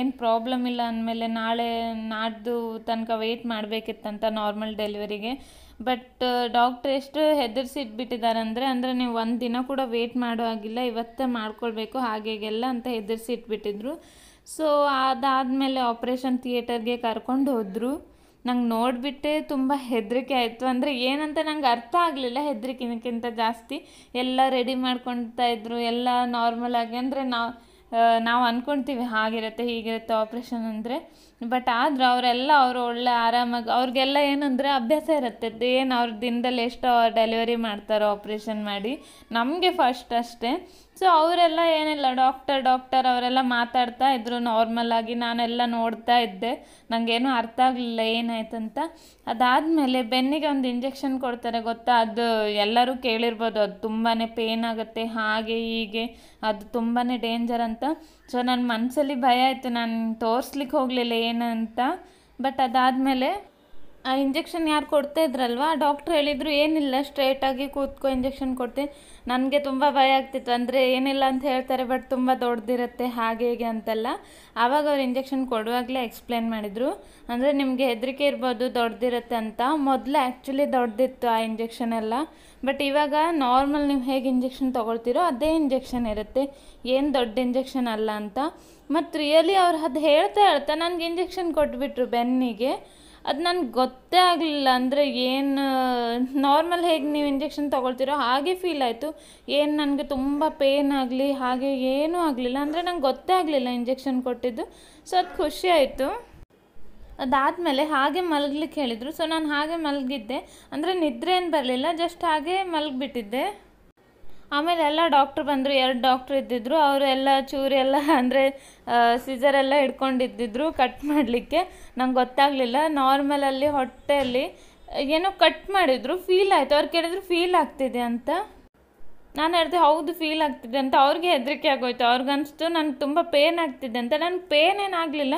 ಏನು ಪ್ರಾಬ್ಲಮ್ ಇಲ್ಲ ಅಂದಮೇಲೆ ನಾಳೆ ನಾಡ್ದು ತನಕ ವೆಯ್ಟ್ ಮಾಡಬೇಕಿತ್ತಂತ ನಾರ್ಮಲ್ ಡೆಲಿವರಿಗೆ ಬಟ್ ಡಾಕ್ಟ್ರ್ ಎಷ್ಟು ಹೆದರ್ಸಿಟ್ಬಿಟ್ಟಿದ್ದಾರೆ ಅಂದರೆ ಅಂದರೆ ನೀವು ಒಂದು ದಿನ ಕೂಡ ವೆಯ್ಟ್ ಮಾಡೋ ಹಾಗಿಲ್ಲ ಇವತ್ತೇ ಮಾಡ್ಕೊಳ್ಬೇಕು ಹಾಗೆಲ್ಲ ಅಂತ ಹೆದರ್ಸಿಟ್ಬಿಟ್ಟಿದ್ರು ಸೊ ಅದಾದಮೇಲೆ ಆಪ್ರೇಷನ್ ಥಿಯೇಟರ್ಗೆ ಕರ್ಕೊಂಡು ಹೋದರು ನಂಗೆ ನೋಡಿಬಿಟ್ಟೆ ತುಂಬ ಹೆದರಿಕೆ ಆಯಿತು ಅಂದರೆ ಏನಂತ ನಂಗೆ ಅರ್ಥ ಆಗಲಿಲ್ಲ ಹೆದರಿಕಿನಕ್ಕಿಂತ ಜಾಸ್ತಿ ಎಲ್ಲ ರೆಡಿ ಮಾಡ್ಕೊಳ್ತಾ ಇದ್ರು ಎಲ್ಲ ನಾರ್ಮಲ್ ಆಗಿ ಅಂದರೆ ನಾವು ನಾವು ಅಂದ್ಕೊಳ್ತೀವಿ ಹಾಗಿರುತ್ತೆ ಹೀಗಿರುತ್ತೆ ಆಪ್ರೇಷನ್ ಅಂದರೆ ಬಟ್ ಆದರೂ ಅವರೆಲ್ಲ ಅವರು ಒಳ್ಳೆ ಆರಾಮಾಗಿ ಅವ್ರಿಗೆಲ್ಲ ಏನಂದರೆ ಅಭ್ಯಾಸ ಇರುತ್ತೆ ಏನು ಅವ್ರ ದಿನದಲ್ಲಿ ಎಷ್ಟು ಡೆಲಿವರಿ ಮಾಡ್ತಾರೋ ಆಪ್ರೇಷನ್ ಮಾಡಿ ನಮಗೆ ಫಸ್ಟ್ ಅಷ್ಟೇ ಸೊ ಅವರೆಲ್ಲ ಏನಿಲ್ಲ ಡಾಕ್ಟರ್ ಡಾಕ್ಟರ್ ಅವರೆಲ್ಲ ಮಾತಾಡ್ತಾ ಇದ್ದರು ಆಗಿ ನಾನೆಲ್ಲ ನೋಡ್ತಾ ಇದ್ದೆ ನನಗೇನು ಅರ್ಥ ಆಗಲಿಲ್ಲ ಏನಾಯ್ತಂತ ಅದಾದಮೇಲೆ ಬೆನ್ನಿಗೆ ಒಂದು ಇಂಜೆಕ್ಷನ್ ಕೊಡ್ತಾರೆ ಗೊತ್ತಾ ಅದು ಎಲ್ಲರೂ ಕೇಳಿರ್ಬೋದು ಅದು ತುಂಬಾ ಪೇನ್ ಆಗುತ್ತೆ ಹಾಗೆ ಹೀಗೆ ಅದು ತುಂಬಾ ಡೇಂಜರ್ ಅಂತ ಸೊ ನನ್ನ ಮನಸ್ಸಲ್ಲಿ ಭಯ ಆಯಿತು ನಾನು ತೋರಿಸ್ಲಿಕ್ಕೆ ಹೋಗಲಿಲ್ಲ ಏನಂತ ಬಟ್ ಅದಾದಮೇಲೆ ಆ ಇಂಜೆಕ್ಷನ್ ಯಾರು ಕೊಡ್ತಾ ಇದ್ರಲ್ವ ಡಾಕ್ಟ್ರ್ ಹೇಳಿದರು ಏನಿಲ್ಲ ಸ್ಟ್ರೇಟಾಗಿ ಕೂತ್ಕೊ ಇಂಜೆಕ್ಷನ್ ಕೊಡ್ತೀನಿ ನನಗೆ ತುಂಬ ಭಯ ಆಗ್ತಿತ್ತು ಅಂದರೆ ಏನಿಲ್ಲ ಅಂತ ಹೇಳ್ತಾರೆ ಬಟ್ ತುಂಬ ದೊಡ್ಡದಿರುತ್ತೆ ಹಾಗೆ ಹೇಗೆ ಅಂತೆಲ್ಲ ಆವಾಗ ಅವ್ರು ಇಂಜೆಕ್ಷನ್ ಕೊಡುವಾಗಲೇ ಎಕ್ಸ್ಪ್ಲೇನ್ ಮಾಡಿದರು ಅಂದರೆ ನಿಮಗೆ ಹೆದರಿಕೆ ಇರ್ಬೋದು ದೊಡ್ಡದಿರುತ್ತೆ ಅಂತ ಮೊದಲು ಆ್ಯಕ್ಚುಲಿ ದೊಡ್ಡದಿತ್ತು ಆ ಇಂಜೆಕ್ಷನ್ ಎಲ್ಲ ಬಟ್ ಇವಾಗ ನಾರ್ಮಲ್ ನೀವು ಹೇಗೆ ಇಂಜೆಕ್ಷನ್ ತೊಗೊಳ್ತೀರೋ ಅದೇ ಇಂಜೆಕ್ಷನ್ ಇರುತ್ತೆ ಏನು ದೊಡ್ಡ ಇಂಜೆಕ್ಷನ್ ಅಲ್ಲ ಅಂತ ಮತ್ತು ರಿಯಲಿ ಅವ್ರು ಅದು ಹೇಳ್ತಾ ಹೇಳ್ತಾ ನನಗೆ ಇಂಜೆಕ್ಷನ್ ಕೊಟ್ಬಿಟ್ರು ಬೆನ್ನಿಗೆ ಅದು ನನಗೆ ಗೊತ್ತೇ ಆಗಲಿಲ್ಲ ಅಂದರೆ ಏನು ನಾರ್ಮಲ್ ಹೇಗೆ ನೀವು ಇಂಜೆಕ್ಷನ್ ತೊಗೊಳ್ತೀರೋ ಹಾಗೆ ಫೀಲ್ ಆಯಿತು ಏನು ನನಗೆ ತುಂಬ ಪೇನ್ ಆಗಲಿ ಹಾಗೆ ಏನೂ ಆಗಲಿಲ್ಲ ಅಂದರೆ ನಂಗೆ ಗೊತ್ತೇ ಆಗಲಿಲ್ಲ ಇಂಜೆಕ್ಷನ್ ಕೊಟ್ಟಿದ್ದು ಸೊ ಅದು ಖುಷಿ ಆಯಿತು ಅದಾದಮೇಲೆ ಹಾಗೆ ಮಲಗ್ಲಿಕ್ಕೆ ಹೇಳಿದರು ಸೊ ನಾನು ಹಾಗೆ ಮಲಗಿದ್ದೆ ಅಂದರೆ ನಿದ್ರೆ ಏನು ಬರಲಿಲ್ಲ ಜಸ್ಟ್ ಹಾಗೆ ಮಲಗಿಬಿಟ್ಟಿದ್ದೆ ಆಮೇಲೆ ಎಲ್ಲ ಡಾಕ್ಟ್ರು ಬಂದರು ಎರಡು ಡಾಕ್ಟ್ರು ಎಲ್ಲ ಅವರೆಲ್ಲ ಎಲ್ಲ ಅಂದರೆ ಸಿಸರೆಲ್ಲ ಹಿಡ್ಕೊಂಡಿದ್ದಿದ್ರು ಕಟ್ ಮಾಡಲಿಕ್ಕೆ ನಂಗೆ ಗೊತ್ತಾಗಲಿಲ್ಲ ನಾರ್ಮಲಲ್ಲಿ ಹೊಟ್ಟೆಯಲ್ಲಿ ಏನೋ ಕಟ್ ಮಾಡಿದ್ರು ಫೀಲ್ ಆಯಿತು ಅವ್ರು ಕೇಳಿದ್ರು ಫೀಲ್ ಆಗ್ತಿದೆ ಅಂತ ನಾನು ಹೇಳಿದೆ ಹೌದು ಫೀಲ್ ಆಗ್ತಿದೆ ಅಂತ ಅವ್ರಿಗೆ ಹೆದರಿಕೆ ಆಗೋಯ್ತು ಅವ್ರಿಗನ್ನಿಸ್ತು ನನಗೆ ತುಂಬ ಪೇನ್ ಆಗ್ತಿದೆ ಅಂತ ನನಗೆ ಪೇನ್ ಏನಾಗಲಿಲ್ಲ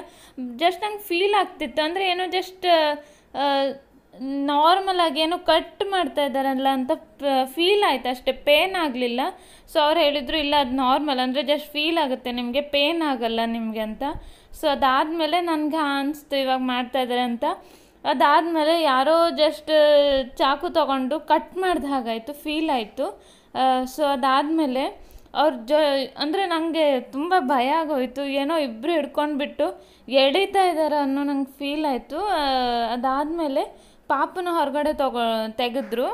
ಜಸ್ಟ್ ನಂಗೆ ಫೀಲ್ ಆಗ್ತಿತ್ತು ಅಂದರೆ ಏನೋ ಜಸ್ಟ್ ನಾರ್ಮಲ್ ಆಗಿ ಏನೋ ಕಟ್ ಮಾಡ್ತಾ ಇದ್ದಾರಲ್ಲ ಅಂತ ಫೀಲ್ ಆಯ್ತು ಅಷ್ಟೇ ಪೇನ್ ಆಗಲಿಲ್ಲ ಸೊ ಅವ್ರು ಹೇಳಿದರು ಇಲ್ಲ ಅದು ನಾರ್ಮಲ್ ಅಂದರೆ ಜಸ್ಟ್ ಫೀಲ್ ಆಗುತ್ತೆ ನಿಮಗೆ ಪೇನ್ ಆಗಲ್ಲ ನಿಮಗೆ ಅಂತ ಸೊ ಅದಾದಮೇಲೆ ನನಗೆ ಅನಿಸ್ತು ಇವಾಗ ಮಾಡ್ತಾ ಅಂತ ಅದಾದಮೇಲೆ ಯಾರೋ ಜಸ್ಟ್ ಚಾಕು ತಗೊಂಡು ಕಟ್ ಮಾಡಿದ ಹಾಗಾಯಿತು ಫೀಲ್ ಆಯಿತು ಸೊ ಅದಾದಮೇಲೆ ಅವ್ರ ಜ ಅಂದರೆ ನನಗೆ ತುಂಬ ಭಯ ಆಗೋಯಿತು ಏನೋ ಇಬ್ಬರು ಹಿಡ್ಕೊಂಡ್ಬಿಟ್ಟು ಎಡೀತಾ ಇದ್ದಾರೆ ಅನ್ನೋ ನಂಗೆ ಫೀಲ್ ಆಯಿತು ಅದಾದಮೇಲೆ ಪಾಪನ ಹೊರಗಡೆ ತಗೋ ತೆಗೆದ್ರು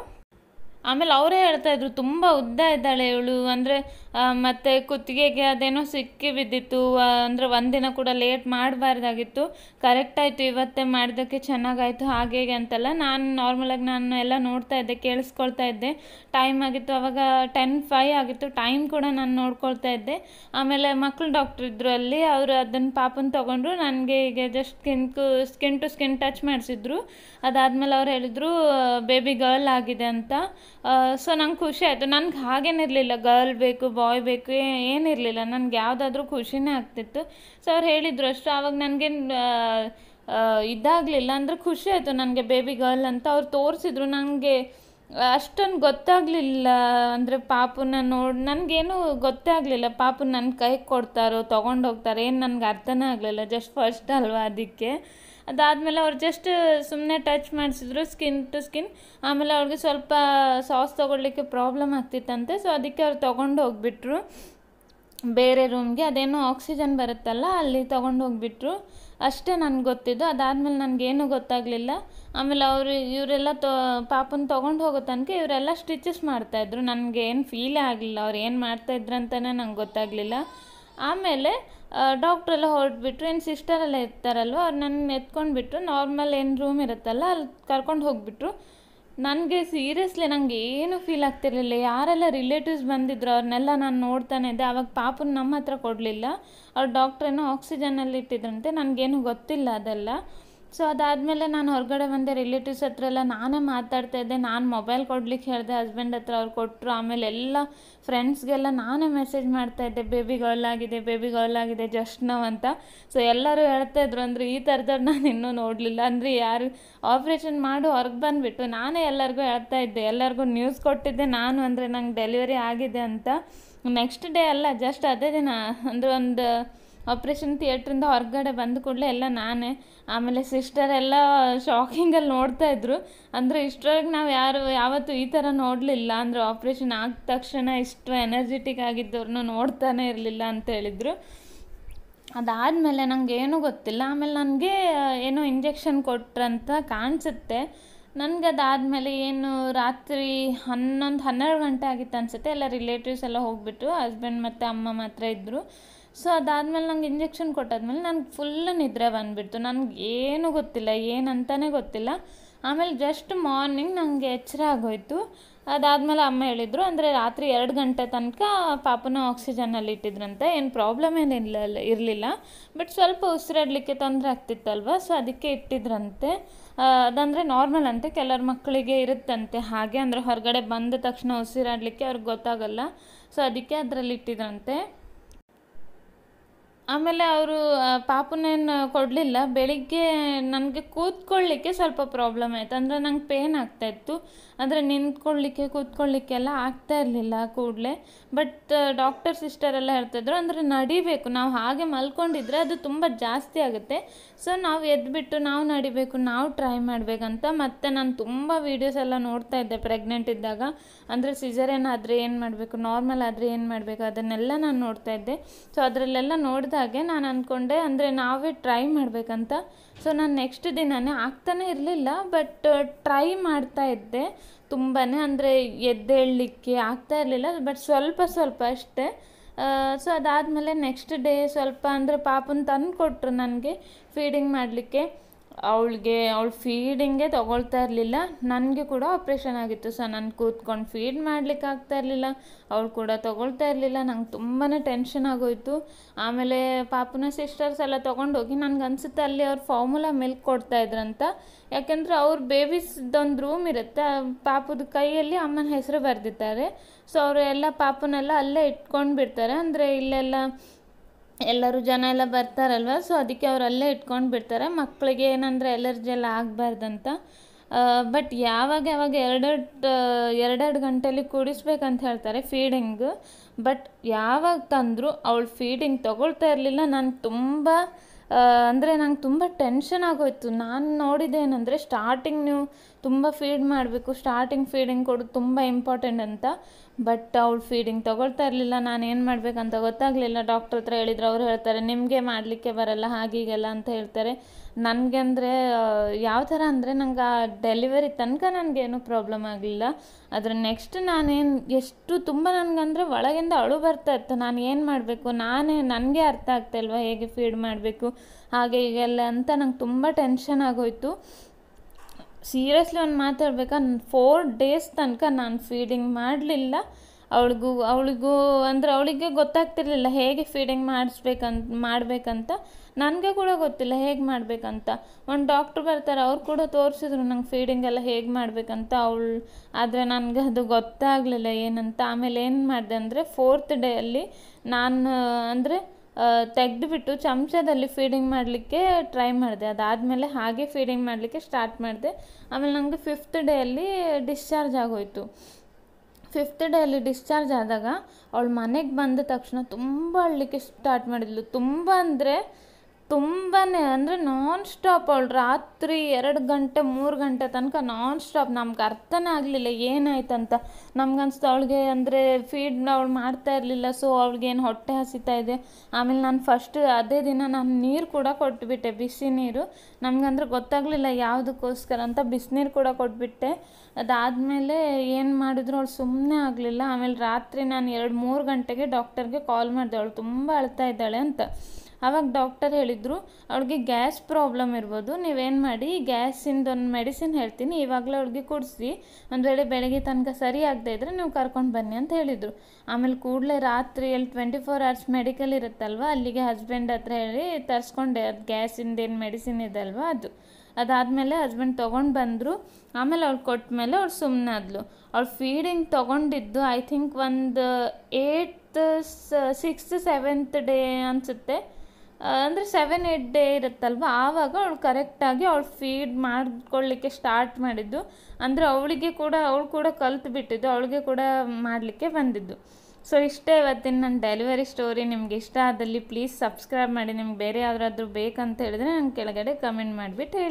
ಆಮೇಲೆ ಅವರೇ ಹೇಳ್ತಾ ಇದ್ರು ತುಂಬ ಉದ್ದ ಇದ್ದಾಳೆ ಇವಳು ಅಂದರೆ ಮತ್ತೆ ಕುತ್ತಿಗೆಗೆ ಅದೇನೋ ಸಿಕ್ಕಿ ಬಿದ್ದಿತ್ತು ಅಂದರೆ ಒಂದಿನ ಕೂಡ ಲೇಟ್ ಮಾಡಬಾರ್ದಾಗಿತ್ತು ಕರೆಕ್ಟ್ ಕರೆಕ್ಟಾಯಿತು ಇವತ್ತೇ ಮಾಡಿದ್ದಕ್ಕೆ ಚೆನ್ನಾಗಾಯಿತು ಹಾಗೆ ಹೀಗೆ ಅಂತೆಲ್ಲ ನಾನು ನಾರ್ಮಲಾಗಿ ನಾನು ಎಲ್ಲ ನೋಡ್ತಾ ಇದ್ದೆ ಕೇಳಿಸ್ಕೊಳ್ತಾ ಇದ್ದೆ ಟೈಮ್ ಆಗಿತ್ತು ಅವಾಗ ಟೆನ್ ಫೈವ್ ಆಗಿತ್ತು ಟೈಮ್ ಕೂಡ ನಾನು ನೋಡ್ಕೊಳ್ತಾ ಇದ್ದೆ ಆಮೇಲೆ ಮಕ್ಕಳು ಡಾಕ್ಟ್ರ್ ಇದ್ದರು ಅಲ್ಲಿ ಅವರು ಅದನ್ನು ಪಾಪನ ತೊಗೊಂಡ್ರು ನನಗೆ ಈಗ just skin skin to skin touch ಮಾಡಿಸಿದ್ರು ಅದಾದಮೇಲೆ ಅವ್ರು ಹೇಳಿದ್ರು ಬೇಬಿ ಗರ್ಲ್ ಆಗಿದೆ ಅಂತ ಸೊ ನಂಗೆ ಖುಷಿ ಆಯಿತು ನನಗೆ ಹಾಗೇನಿರಲಿಲ್ಲ ಗರ್ಲ್ ಬೇಕು ಬಾಯ್ ಬೇಕು ಏನಿರಲಿಲ್ಲ ನನಗೆ ಯಾವುದಾದ್ರೂ ಖುಷಿನೇ ಆಗ್ತಿತ್ತು ಸೊ ಅವ್ರು ಹೇಳಿದರು ಅಷ್ಟು ಆವಾಗ ನನಗೆ ಇದಾಗಲಿಲ್ಲ ಅಂದರೆ ಖುಷಿ ಆಯಿತು ನನಗೆ ಬೇಬಿ ಗರ್ಲ್ ಅಂತ ಅವ್ರು ತೋರಿಸಿದ್ರು ನನಗೆ ಅಷ್ಟೊಂದು ಗೊತ್ತಾಗಲಿಲ್ಲ ಅಂದರೆ ಪಾಪುನ ನೋಡಿ ನನಗೇನು ಗೊತ್ತೇ ಆಗಲಿಲ್ಲ ಪಾಪು ನನ್ನ ಕೈಗೆ ಕೊಡ್ತಾರೋ ತೊಗೊಂಡೋಗ್ತಾರೋ ಏನು ನನಗೆ ಅರ್ಥನೇ ಆಗಲಿಲ್ಲ ಜಸ್ಟ್ ಫಸ್ಟ್ ಅಲ್ವಾ ಅದಕ್ಕೆ ಅದಾದಮೇಲೆ ಅವ್ರು ಜಸ್ಟ್ ಸುಮ್ಮನೆ ಟಚ್ ಮಾಡಿಸಿದ್ರು ಸ್ಕಿನ್ ಟು ಸ್ಕಿನ್ ಆಮೇಲೆ ಅವ್ರಿಗೆ ಸ್ವಲ್ಪ ಸಾಸ್ ತೊಗೊಳ್ಲಿಕ್ಕೆ ಪ್ರಾಬ್ಲಮ್ ಆಗ್ತಿತ್ತಂತೆ ಸೊ ಅದಕ್ಕೆ ಅವ್ರು ತೊಗೊಂಡು ಹೋಗಿಬಿಟ್ರು ಬೇರೆ ರೂಮ್ಗೆ ಅದೇನೋ ಆಕ್ಸಿಜನ್ ಬರುತ್ತಲ್ಲ ಅಲ್ಲಿ ತೊಗೊಂಡು ಹೋಗಿಬಿಟ್ರು ಅಷ್ಟೇ ನನಗೆ ಗೊತ್ತಿದ್ದು ಅದಾದಮೇಲೆ ನನಗೇನು ಗೊತ್ತಾಗಲಿಲ್ಲ ಆಮೇಲೆ ಅವರು ಇವರೆಲ್ಲ ತೊ ಪಾಪನ ತೊಗೊಂಡು ಹೋಗೋ ತನಕ ಇವರೆಲ್ಲ ಸ್ಟಿಚಸ್ ಮಾಡ್ತಾಯಿದ್ರು ನನಗೆ ಏನು ಫೀಲೇ ಆಗಲಿಲ್ಲ ಅವ್ರು ಏನು ಮಾಡ್ತಾಯಿದ್ರು ಅಂತಲೇ ನಂಗೆ ಗೊತ್ತಾಗಲಿಲ್ಲ ಆಮೇಲೆ ಡಾಕ್ಟ್ರೆಲ್ಲ ಹೊರಟ್ಬಿಟ್ರು ಏನು ಸಿಸ್ಟರೆಲ್ಲ ಇರ್ತಾರಲ್ವ ಅವ್ರು ನನ್ನ ಎತ್ಕೊಂಡ್ಬಿಟ್ರು ನಾರ್ಮಲ್ ಏನು ರೂಮ್ ಇರುತ್ತಲ್ಲ ಅಲ್ಲಿ ಕರ್ಕೊಂಡು ಹೋಗಿಬಿಟ್ರು ನನಗೆ ಸೀರಿಯಸ್ಲಿ ನನಗೆ ಏನು ಫೀಲ್ ಆಗ್ತಿರಲಿಲ್ಲ ಯಾರೆಲ್ಲ ರಿಲೇಟಿವ್ಸ್ ಬಂದಿದ್ರು ಅವ್ರನ್ನೆಲ್ಲ ನಾನು ನೋಡ್ತಾನೆ ಇದ್ದೆ ಆವಾಗ ಪಾಪನ ನಮ್ಮ ಹತ್ರ ಕೊಡಲಿಲ್ಲ ಅವ್ರು ಡಾಕ್ಟ್ರೇನೋ ಆಕ್ಸಿಜನಲ್ಲಿ ಇಟ್ಟಿದ್ರಂತೆ ನನಗೇನು ಗೊತ್ತಿಲ್ಲ ಅದೆಲ್ಲ ಸೊ ಅದಾದಮೇಲೆ ನಾನು ಹೊರಗಡೆ ಬಂದೆ ರಿಲೇಟಿವ್ಸ್ ಹತ್ರ ಎಲ್ಲ ನಾನೇ ಮಾತಾಡ್ತಾ ಇದ್ದೆ ನಾನು ಮೊಬೈಲ್ ಕೊಡ್ಲಿಕ್ಕೆ ಹೇಳಿದೆ ಹಸ್ಬೆಂಡ್ ಹತ್ರ ಅವ್ರು ಕೊಟ್ಟರು ಆಮೇಲೆ ಎಲ್ಲ ಫ್ರೆಂಡ್ಸ್ಗೆಲ್ಲ ನಾನೇ ಮೆಸೇಜ್ ಮಾಡ್ತಾ ಇದ್ದೆ ಬೇಬಿ ಗರ್ಲ್ ಆಗಿದೆ ಬೇಬಿ ಗರ್ಲ್ ಆಗಿದೆ ಜಸ್ಟ್ ನಾವು ಅಂತ ಸೊ ಎಲ್ಲರೂ ಹೇಳ್ತಾ ಇದ್ರು ಅಂದರೆ ಈ ಥರದವ್ರು ನಾನು ಇನ್ನೂ ನೋಡಲಿಲ್ಲ ಅಂದರೆ ಯಾರು ಆಪ್ರೇಷನ್ ಮಾಡು ಹೊರಗೆ ಬಂದುಬಿಟ್ಟು ನಾನೇ ಎಲ್ಲರಿಗೂ ಹೇಳ್ತಾ ಇದ್ದೆ ಎಲ್ಲರಿಗೂ ನ್ಯೂಸ್ ಕೊಟ್ಟಿದ್ದೆ ನಾನು ಅಂದರೆ ನಂಗೆ ಡೆಲಿವರಿ ಆಗಿದೆ ಅಂತ ನೆಕ್ಸ್ಟ್ ಡೇ ಅಲ್ಲ ಜಸ್ಟ್ ಅದೇ ದಿನ ಅಂದರೆ ಒಂದು ಆಪ್ರೇಷನ್ ಥಿಯೇಟ್ರಿಂದ ಹೊರಗಡೆ ಬಂದ ಕೂಡಲೇ ಎಲ್ಲ ನಾನೇ ಆಮೇಲೆ ಸಿಸ್ಟರ್ ಎಲ್ಲ ಶಾಕಿಂಗಲ್ಲಿ ನೋಡ್ತಾ ಇದ್ದರು ಅಂದರೆ ಇಷ್ಟರೊಳಗೆ ನಾವು ಯಾರು ಯಾವತ್ತೂ ಈ ಥರ ನೋಡಲಿಲ್ಲ ಅಂದರೆ ಆಪ್ರೇಷನ್ ಆದ ತಕ್ಷಣ ಇಷ್ಟು ಎನರ್ಜೆಟಿಕ್ ಆಗಿದ್ದವ್ರನ್ನ ನೋಡ್ತಾನೆ ಇರಲಿಲ್ಲ ಅಂತ ಹೇಳಿದರು ಅದಾದಮೇಲೆ ನನಗೆ ಏನೂ ಗೊತ್ತಿಲ್ಲ ಆಮೇಲೆ ನನಗೆ ಏನೋ ಇಂಜೆಕ್ಷನ್ ಕೊಟ್ರಂತ ಕಾಣಿಸುತ್ತೆ ನನಗೆ ಅದಾದಮೇಲೆ ಏನು ರಾತ್ರಿ ಹನ್ನೊಂದು ಹನ್ನೆರಡು ಗಂಟೆ ಆಗಿತ್ತು ಅನಿಸುತ್ತೆ ಎಲ್ಲ ರಿಲೇಟಿವ್ಸ್ ಎಲ್ಲ ಹೋಗ್ಬಿಟ್ಟು ಹಸ್ಬೆಂಡ್ ಮತ್ತು ಅಮ್ಮ ಮಾತ್ರ ಇದ್ದರು ಸೊ ಅದಾದಮೇಲೆ ನಂಗೆ ಇಂಜೆಕ್ಷನ್ ಕೊಟ್ಟಾದ್ಮೇಲೆ ನನಗೆ ಫುಲ್ ನಿದ್ರೆ ಬಂದುಬಿಡ್ತು ನನಗೆ ಏನು ಗೊತ್ತಿಲ್ಲ ಏನಂತಲೇ ಗೊತ್ತಿಲ್ಲ ಆಮೇಲೆ ಜಸ್ಟ್ ಮಾರ್ನಿಂಗ್ ನನಗೆ ಎಚ್ಚರ ಆಗೋಯಿತು ಅದಾದಮೇಲೆ ಅಮ್ಮ ಹೇಳಿದರು ಅಂದರೆ ರಾತ್ರಿ ಎರಡು ಗಂಟೆ ತನಕ ಪಾಪನ ಆಕ್ಸಿಜನಲ್ಲಿ ಇಟ್ಟಿದ್ರಂತೆ ಏನು ಪ್ರಾಬ್ಲಮ್ ಏನಿಲ್ಲ ಇರಲಿಲ್ಲ ಬಟ್ ಸ್ವಲ್ಪ ಉಸಿರಾಡಲಿಕ್ಕೆ ತೊಂದರೆ ಆಗ್ತಿತ್ತಲ್ವ ಸೊ ಅದಕ್ಕೆ ಇಟ್ಟಿದ್ರಂತೆ ಅದಂದರೆ ನಾರ್ಮಲ್ ಅಂತೆ ಕೆಲವ್ರ ಮಕ್ಕಳಿಗೆ ಇರುತ್ತಂತೆ ಹಾಗೆ ಅಂದರೆ ಹೊರಗಡೆ ಬಂದ ತಕ್ಷಣ ಉಸಿರಾಡಲಿಕ್ಕೆ ಅವ್ರಿಗೆ ಗೊತ್ತಾಗಲ್ಲ ಸೊ ಅದಕ್ಕೆ ಅದರಲ್ಲಿ ಇಟ್ಟಿದ್ರಂತೆ ಆಮೇಲೆ ಅವರು ಪಾಪುನೇನು ಕೊಡಲಿಲ್ಲ ಬೆಳಿಗ್ಗೆ ನನಗೆ ಕೂತ್ಕೊಳ್ಳಿಕ್ಕೆ ಸ್ವಲ್ಪ ಪ್ರಾಬ್ಲಮ್ ಆಯಿತು ಅಂದರೆ ನಂಗೆ ಪೇಯ್ನ್ ಆಗ್ತಾಯಿತ್ತು ಅಂದರೆ ನಿಂತ್ಕೊಳ್ಳಿಕ್ಕೆ ಕೂತ್ಕೊಳ್ಳಿಕ್ಕೆಲ್ಲ ಆಗ್ತಾ ಇರಲಿಲ್ಲ ಕೂಡಲೇ ಬಟ್ ಡಾಕ್ಟರ್ ಸಿಸ್ಟರ್ ಎಲ್ಲ ಹೇಳ್ತಾಯಿದ್ರು ಅಂದರೆ ನಡಿಬೇಕು ನಾವು ಹಾಗೆ ಮಲ್ಕೊಂಡಿದ್ರೆ ಅದು ತುಂಬ ಜಾಸ್ತಿ ಆಗುತ್ತೆ ಸೊ ನಾವು ಎದ್ಬಿಟ್ಟು ನಾವು ನಡಿಬೇಕು ನಾವು ಟ್ರೈ ಮಾಡಬೇಕಂತ ಮತ್ತು ನಾನು ತುಂಬ ವೀಡಿಯೋಸ್ ಎಲ್ಲ ನೋಡ್ತಾ ಇದ್ದೆ ಪ್ರೆಗ್ನೆಂಟ್ ಇದ್ದಾಗ ಅಂದರೆ ಸಿಜರೇನಾದರೆ ಏನು ಮಾಡಬೇಕು ನಾರ್ಮಲ್ ಆದರೆ ಏನು ಮಾಡಬೇಕು ಅದನ್ನೆಲ್ಲ ನಾನು ನೋಡ್ತಾ ಇದ್ದೆ ಸೊ ಅದರಲ್ಲೆಲ್ಲ ನೋಡಿದ ಹೇಳಿದಾಗೆ ನಾನು ಅಂದ್ಕೊಂಡೆ ಅಂದರೆ ನಾವೇ ಟ್ರೈ ಮಾಡಬೇಕಂತ ಸೊ ನಾನು ನೆಕ್ಸ್ಟ್ ದಿನವೇ ಆಗ್ತಾನೆ ಇರಲಿಲ್ಲ ಬಟ್ ಟ್ರೈ uh, ಮಾಡ್ತಾ ಇದ್ದೆ ತುಂಬಾ ಅಂದರೆ ಎದ್ದೇಳಲಿಕ್ಕೆ ಆಗ್ತಾ ಇರಲಿಲ್ಲ ಬಟ್ ಸ್ವಲ್ಪ ಸ್ವಲ್ಪ ಅಷ್ಟೇ ಸೊ uh, ಅದಾದಮೇಲೆ ನೆಕ್ಸ್ಟ್ ಡೇ ಸ್ವಲ್ಪ ಅಂದರೆ ಪಾಪನ ತಂದು ಕೊಟ್ಟರು ನನಗೆ ಫೀಡಿಂಗ್ ಮಾಡಲಿಕ್ಕೆ ಅವಳಿಗೆ ಅವಳು ಫೀಡಿಂಗೇ ತೊಗೊಳ್ತಾ ಇರಲಿಲ್ಲ ನನಗೆ ಕೂಡ ಆಪ್ರೇಷನ್ ಆಗಿತ್ತು ಸೊ ನಾನು ಕೂತ್ಕೊಂಡು ಫೀಡ್ ಮಾಡಲಿಕ್ಕೆ ಆಗ್ತಾ ಇರಲಿಲ್ಲ ಅವಳು ಕೂಡ ತೊಗೊಳ್ತಾ ಇರಲಿಲ್ಲ ನಂಗೆ ತುಂಬಾ ಟೆನ್ಷನ್ ಆಗೋಯಿತು ಆಮೇಲೆ ಪಾಪನ ಸಿಸ್ಟರ್ಸ್ ಎಲ್ಲ ತೊಗೊಂಡೋಗಿ ನನಗೆ ಅನಿಸುತ್ತೆ ಅಲ್ಲಿ ಅವ್ರು ಫಾರ್ಮುಲಾ ಮಿಲ್ಕ್ ಕೊಡ್ತಾ ಇದ್ರಂತ ಯಾಕೆಂದರೆ ಅವ್ರ ಬೇಬಿಸ್ದೊಂದು ರೂಮ್ ಇರುತ್ತೆ ಪಾಪದ ಕೈಯಲ್ಲಿ ಅಮ್ಮನ ಹೆಸರು ಬರೆದಿದ್ದಾರೆ ಸೊ ಅವರು ಎಲ್ಲ ಪಾಪನೆಲ್ಲ ಅಲ್ಲೇ ಇಟ್ಕೊಂಡು ಬಿಡ್ತಾರೆ ಅಂದರೆ ಇಲ್ಲೆಲ್ಲ ಎಲ್ಲರೂ ಜನ ಎಲ್ಲ ಬರ್ತಾರಲ್ವ ಸೊ ಅದಕ್ಕೆ ಅವ್ರು ಅಲ್ಲೇ ಇಟ್ಕೊಂಡು ಬಿಡ್ತಾರೆ ಮಕ್ಕಳಿಗೆ ಏನಂದರೆ ಎಲರ್ಜಿ ಎಲ್ಲ ಆಗಬಾರ್ದಂತ ಬಟ್ ಯಾವಾಗ ಯಾವಾಗ ಎರಡೆರಡು ಎರಡೆರಡು ಗಂಟೆಲಿ ಕೂಡಿಸ್ಬೇಕಂತ ಹೇಳ್ತಾರೆ ಫೀಡಿಂಗ್ ಬಟ್ ಯಾವಾಗ ತಂದರೂ ಅವಳು ಫೀಡಿಂಗ್ ತೊಗೊಳ್ತಾ ಇರಲಿಲ್ಲ ನಾನು ತುಂಬ ಅಂದರೆ ನಂಗೆ ತುಂಬ ಟೆನ್ಷನ್ ಆಗೋಯ್ತು ನಾನು ನೋಡಿದ್ದೇನೆಂದರೆ ಸ್ಟಾರ್ಟಿಂಗ್ ನೀವು ತುಂಬ ಫೀಡ್ ಮಾಡಬೇಕು ಸ್ಟಾರ್ಟಿಂಗ್ ಫೀಡಿಂಗ್ ಕೊಡೋದು ತುಂಬ ಇಂಪಾರ್ಟೆಂಟ್ ಅಂತ ಬಟ್ ಅವಳು ಫೀಡಿಂಗ್ ತೊಗೊಳ್ತಾ ಇರಲಿಲ್ಲ ನಾನು ಏನು ಮಾಡಬೇಕಂತ ಗೊತ್ತಾಗಲಿಲ್ಲ ಡಾಕ್ಟರ್ ಹತ್ರ ಹೇಳಿದ್ರು ಅವ್ರು ಹೇಳ್ತಾರೆ ನಿಮಗೆ ಮಾಡಲಿಕ್ಕೆ ಬರಲ್ಲ ಹಾಗೀಗೆಲ್ಲ ಅಂತ ಹೇಳ್ತಾರೆ ನನಗೆ ಅಂದರೆ ಯಾವ ಥರ ಅಂದರೆ ನಂಗೆ ಆ ಡೆಲಿವರಿ ತನಕ ನನಗೇನು ಪ್ರಾಬ್ಲಮ್ ಆಗಲಿಲ್ಲ ಅದರ ನೆಕ್ಸ್ಟ್ ನಾನೇನು ಎಷ್ಟು ತುಂಬ ನನಗಂದರೆ ಒಳಗಿಂದ ಅಳು ಬರ್ತಾ ಇತ್ತು ನಾನು ಏನು ಮಾಡಬೇಕು ನಾನೇ ನನಗೆ ಅರ್ಥ ಆಗ್ತಾ ಇಲ್ವಾ ಹೇಗೆ ಫೀಡ್ ಮಾಡಬೇಕು ಹಾಗೆ ಹೀಗೆಲ್ಲ ಅಂತ ನಂಗೆ ತುಂಬ ಟೆನ್ಷನ್ ಆಗೋಯಿತು ಸೀರಿಯಸ್ಲಿ ಒಂದು ಮಾತಾಡ್ಬೇಕಾ ಫೋರ್ ಡೇಸ್ ತನಕ ನಾನು ಫೀಡಿಂಗ್ ಮಾಡಲಿಲ್ಲ ಅವಳಿಗೂ ಅವಳಿಗೂ ಅಂದರೆ ಅವಳಿಗೆ ಗೊತ್ತಾಗ್ತಿರ್ಲಿಲ್ಲ ಹೇಗೆ ಫೀಡಿಂಗ್ ಮಾಡಿಸ್ಬೇಕಂತ ಮಾಡಬೇಕಂತ ನನಗೆ ಕೂಡ ಗೊತ್ತಿಲ್ಲ ಹೇಗೆ ಮಾಡಬೇಕಂತ ಒಂದು ಡಾಕ್ಟ್ರು ಬರ್ತಾರೆ ಅವ್ರು ಕೂಡ ತೋರಿಸಿದ್ರು ನಂಗೆ ಫೀಡಿಂಗ್ ಎಲ್ಲ ಹೇಗೆ ಮಾಡಬೇಕಂತ ಅವಳು ಆದರೆ ನನಗೆ ಅದು ಗೊತ್ತಾಗಲಿಲ್ಲ ಏನಂತ ಆಮೇಲೆ ಏನು ಮಾಡಿದೆ ಅಂದರೆ ಫೋರ್ತ್ ಡೇ ಅಲ್ಲಿ ನಾನು ಅಂದರೆ ತೆಗೆದುಬಿಟ್ಟು ಚಮಚದಲ್ಲಿ ಫೀಡಿಂಗ್ ಮಾಡಲಿಕ್ಕೆ ಟ್ರೈ ಮಾಡಿದೆ ಅದಾದಮೇಲೆ ಹಾಗೆ ಫೀಡಿಂಗ್ ಮಾಡಲಿಕ್ಕೆ ಸ್ಟಾರ್ಟ್ ಮಾಡಿದೆ ಆಮೇಲೆ ನನಗೆ ಫಿಫ್ತ್ ಡೇಯಲ್ಲಿ ಡಿಸ್ಚಾರ್ಜ್ ಆಗೋಯಿತು ಫಿಫ್ತ್ ಡೇಯಲ್ಲಿ ಡಿಸ್ಚಾರ್ಜ್ ಆದಾಗ ಅವಳು ಮನೆಗೆ ಬಂದ ತಕ್ಷಣ ತುಂಬ ಅಳಲಿಕ್ಕೆ ಸ್ಟಾರ್ಟ್ ಮಾಡಿದ್ಲು ತುಂಬ ಅಂದರೆ ತುಂಬಾ ಅಂದರೆ ನಾನ್ ಸ್ಟಾಪ್ ಅವಳು ರಾತ್ರಿ ಎರಡು ಗಂಟೆ ಮೂರು ಗಂಟೆ ತನಕ ನಾನ್ ಸ್ಟಾಪ್ ನಮ್ಗೆ ಅರ್ಥನೇ ಆಗಲಿಲ್ಲ ಏನಾಯ್ತಂತ ನಮ್ಗನ್ಸ್ತು ಅವಳಿಗೆ ಅಂದರೆ ಫೀಡ್ ಅವಳು ಮಾಡ್ತಾ ಇರಲಿಲ್ಲ ಸೊ ಅವ್ಳಿಗೇನು ಹೊಟ್ಟೆ ಹಸಿತಾ ಇದೆ ಆಮೇಲೆ ನಾನು ಫಸ್ಟ್ ಅದೇ ದಿನ ನಾನು ನೀರು ಕೂಡ ಕೊಟ್ಬಿಟ್ಟೆ ಬಿಸಿ ನೀರು ನಮಗಂದ್ರೆ ಗೊತ್ತಾಗಲಿಲ್ಲ ಯಾವುದಕ್ಕೋಸ್ಕರ ಅಂತ ಬಿಸಿನೀರು ಕೂಡ ಕೊಟ್ಬಿಟ್ಟೆ ಅದಾದಮೇಲೆ ಏನು ಮಾಡಿದ್ರು ಅವಳು ಸುಮ್ಮನೆ ಆಗಲಿಲ್ಲ ಆಮೇಲೆ ರಾತ್ರಿ ನಾನು ಎರಡು ಮೂರು ಗಂಟೆಗೆ ಡಾಕ್ಟರ್ಗೆ ಕಾಲ್ ಮಾಡಿದೆ ಅವಳು ತುಂಬ ಅಳ್ತಾ ಇದ್ದಾಳೆ ಅಂತ ಆವಾಗ ಡಾಕ್ಟರ್ ಹೇಳಿದರು ಅವಳಿಗೆ ಗ್ಯಾಸ್ ಪ್ರಾಬ್ಲಮ್ ಇರ್ಬೋದು ನೀವೇನು ಮಾಡಿ ಗ್ಯಾಸಿಂದ ಒಂದು ಮೆಡಿಸಿನ್ ಹೇಳ್ತೀನಿ ಇವಾಗಲೇ ಅವಳಿಗೆ ಕೊಡಿಸಿ ಒಂದು ವೇಳೆ ಬೆಳಗ್ಗೆ ತನಕ ಸರಿ ಆಗದೇ ಇದ್ದರೆ ನೀವು ಕರ್ಕೊಂಡು ಬನ್ನಿ ಅಂತ ಹೇಳಿದರು ಆಮೇಲೆ ಕೂಡಲೇ ರಾತ್ರಿ ಅಲ್ಲಿ ಟ್ವೆಂಟಿ ಫೋರ್ ಅವರ್ಸ್ ಮೆಡಿಕಲ್ ಇರುತ್ತಲ್ವ ಅಲ್ಲಿಗೆ ಹಸ್ಬೆಂಡ್ ಹತ್ರ ಹೇಳಿ ತರಿಸ್ಕೊಂಡೆ ಅದು ಗ್ಯಾಸಿಂದ ಏನು ಮೆಡಿಸಿನ್ ಇದೆ ಅಲ್ವಾ ಅದು ಅದಾದಮೇಲೆ ಹಸ್ಬೆಂಡ್ ತೊಗೊಂಡು ಬಂದರು ಆಮೇಲೆ ಅವ್ಳು ಕೊಟ್ಟ ಮೇಲೆ ಅವ್ಳು ಸುಮ್ಮನಾದ್ಲು ಆದ್ಲು ಅವ್ಳು ಫೀಡಿಂಗ್ ತೊಗೊಂಡಿದ್ದು ಐ ಥಿಂಕ್ ಒಂದು ಏಟ್ ಸಿಕ್ಸ್ತ್ ಸೆವೆಂತ್ ಡೇ ಅನಿಸುತ್ತೆ ಅಂದರೆ ಸೆವೆನ್ ಏಟ್ ಡೇ ಇರುತ್ತಲ್ವ ಆವಾಗ ಅವಳು ಕರೆಕ್ಟಾಗಿ ಅವಳು ಫೀಡ್ ಮಾಡಿಕೊಳ್ಳಲಿಕ್ಕೆ ಸ್ಟಾರ್ಟ್ ಮಾಡಿದ್ದು ಅಂದರೆ ಅವಳಿಗೆ ಕೂಡ ಅವಳು ಕೂಡ ಕಲ್ತು ಬಿಟ್ಟಿದ್ದು ಅವಳಿಗೆ ಕೂಡ ಮಾಡಲಿಕ್ಕೆ ಬಂದಿದ್ದು ಸೊ ಇಷ್ಟೇ ಇವತ್ತಿನ ನನ್ನ ಡೆಲಿವರಿ ಸ್ಟೋರಿ ನಿಮ್ಗೆ ಇಷ್ಟ ಆದಲ್ಲಿ ಪ್ಲೀಸ್ ಸಬ್ಸ್ಕ್ರೈಬ್ ಮಾಡಿ ನಿಮ್ಗೆ ಬೇರೆ ಯಾವ್ದಾದ್ರು ಬೇಕಂತ ಹೇಳಿದ್ರೆ ನಾನು ಕೆಳಗಡೆ ಕಮೆಂಟ್ ಮಾಡಿಬಿಟ್ಟು ಹೇಳಿ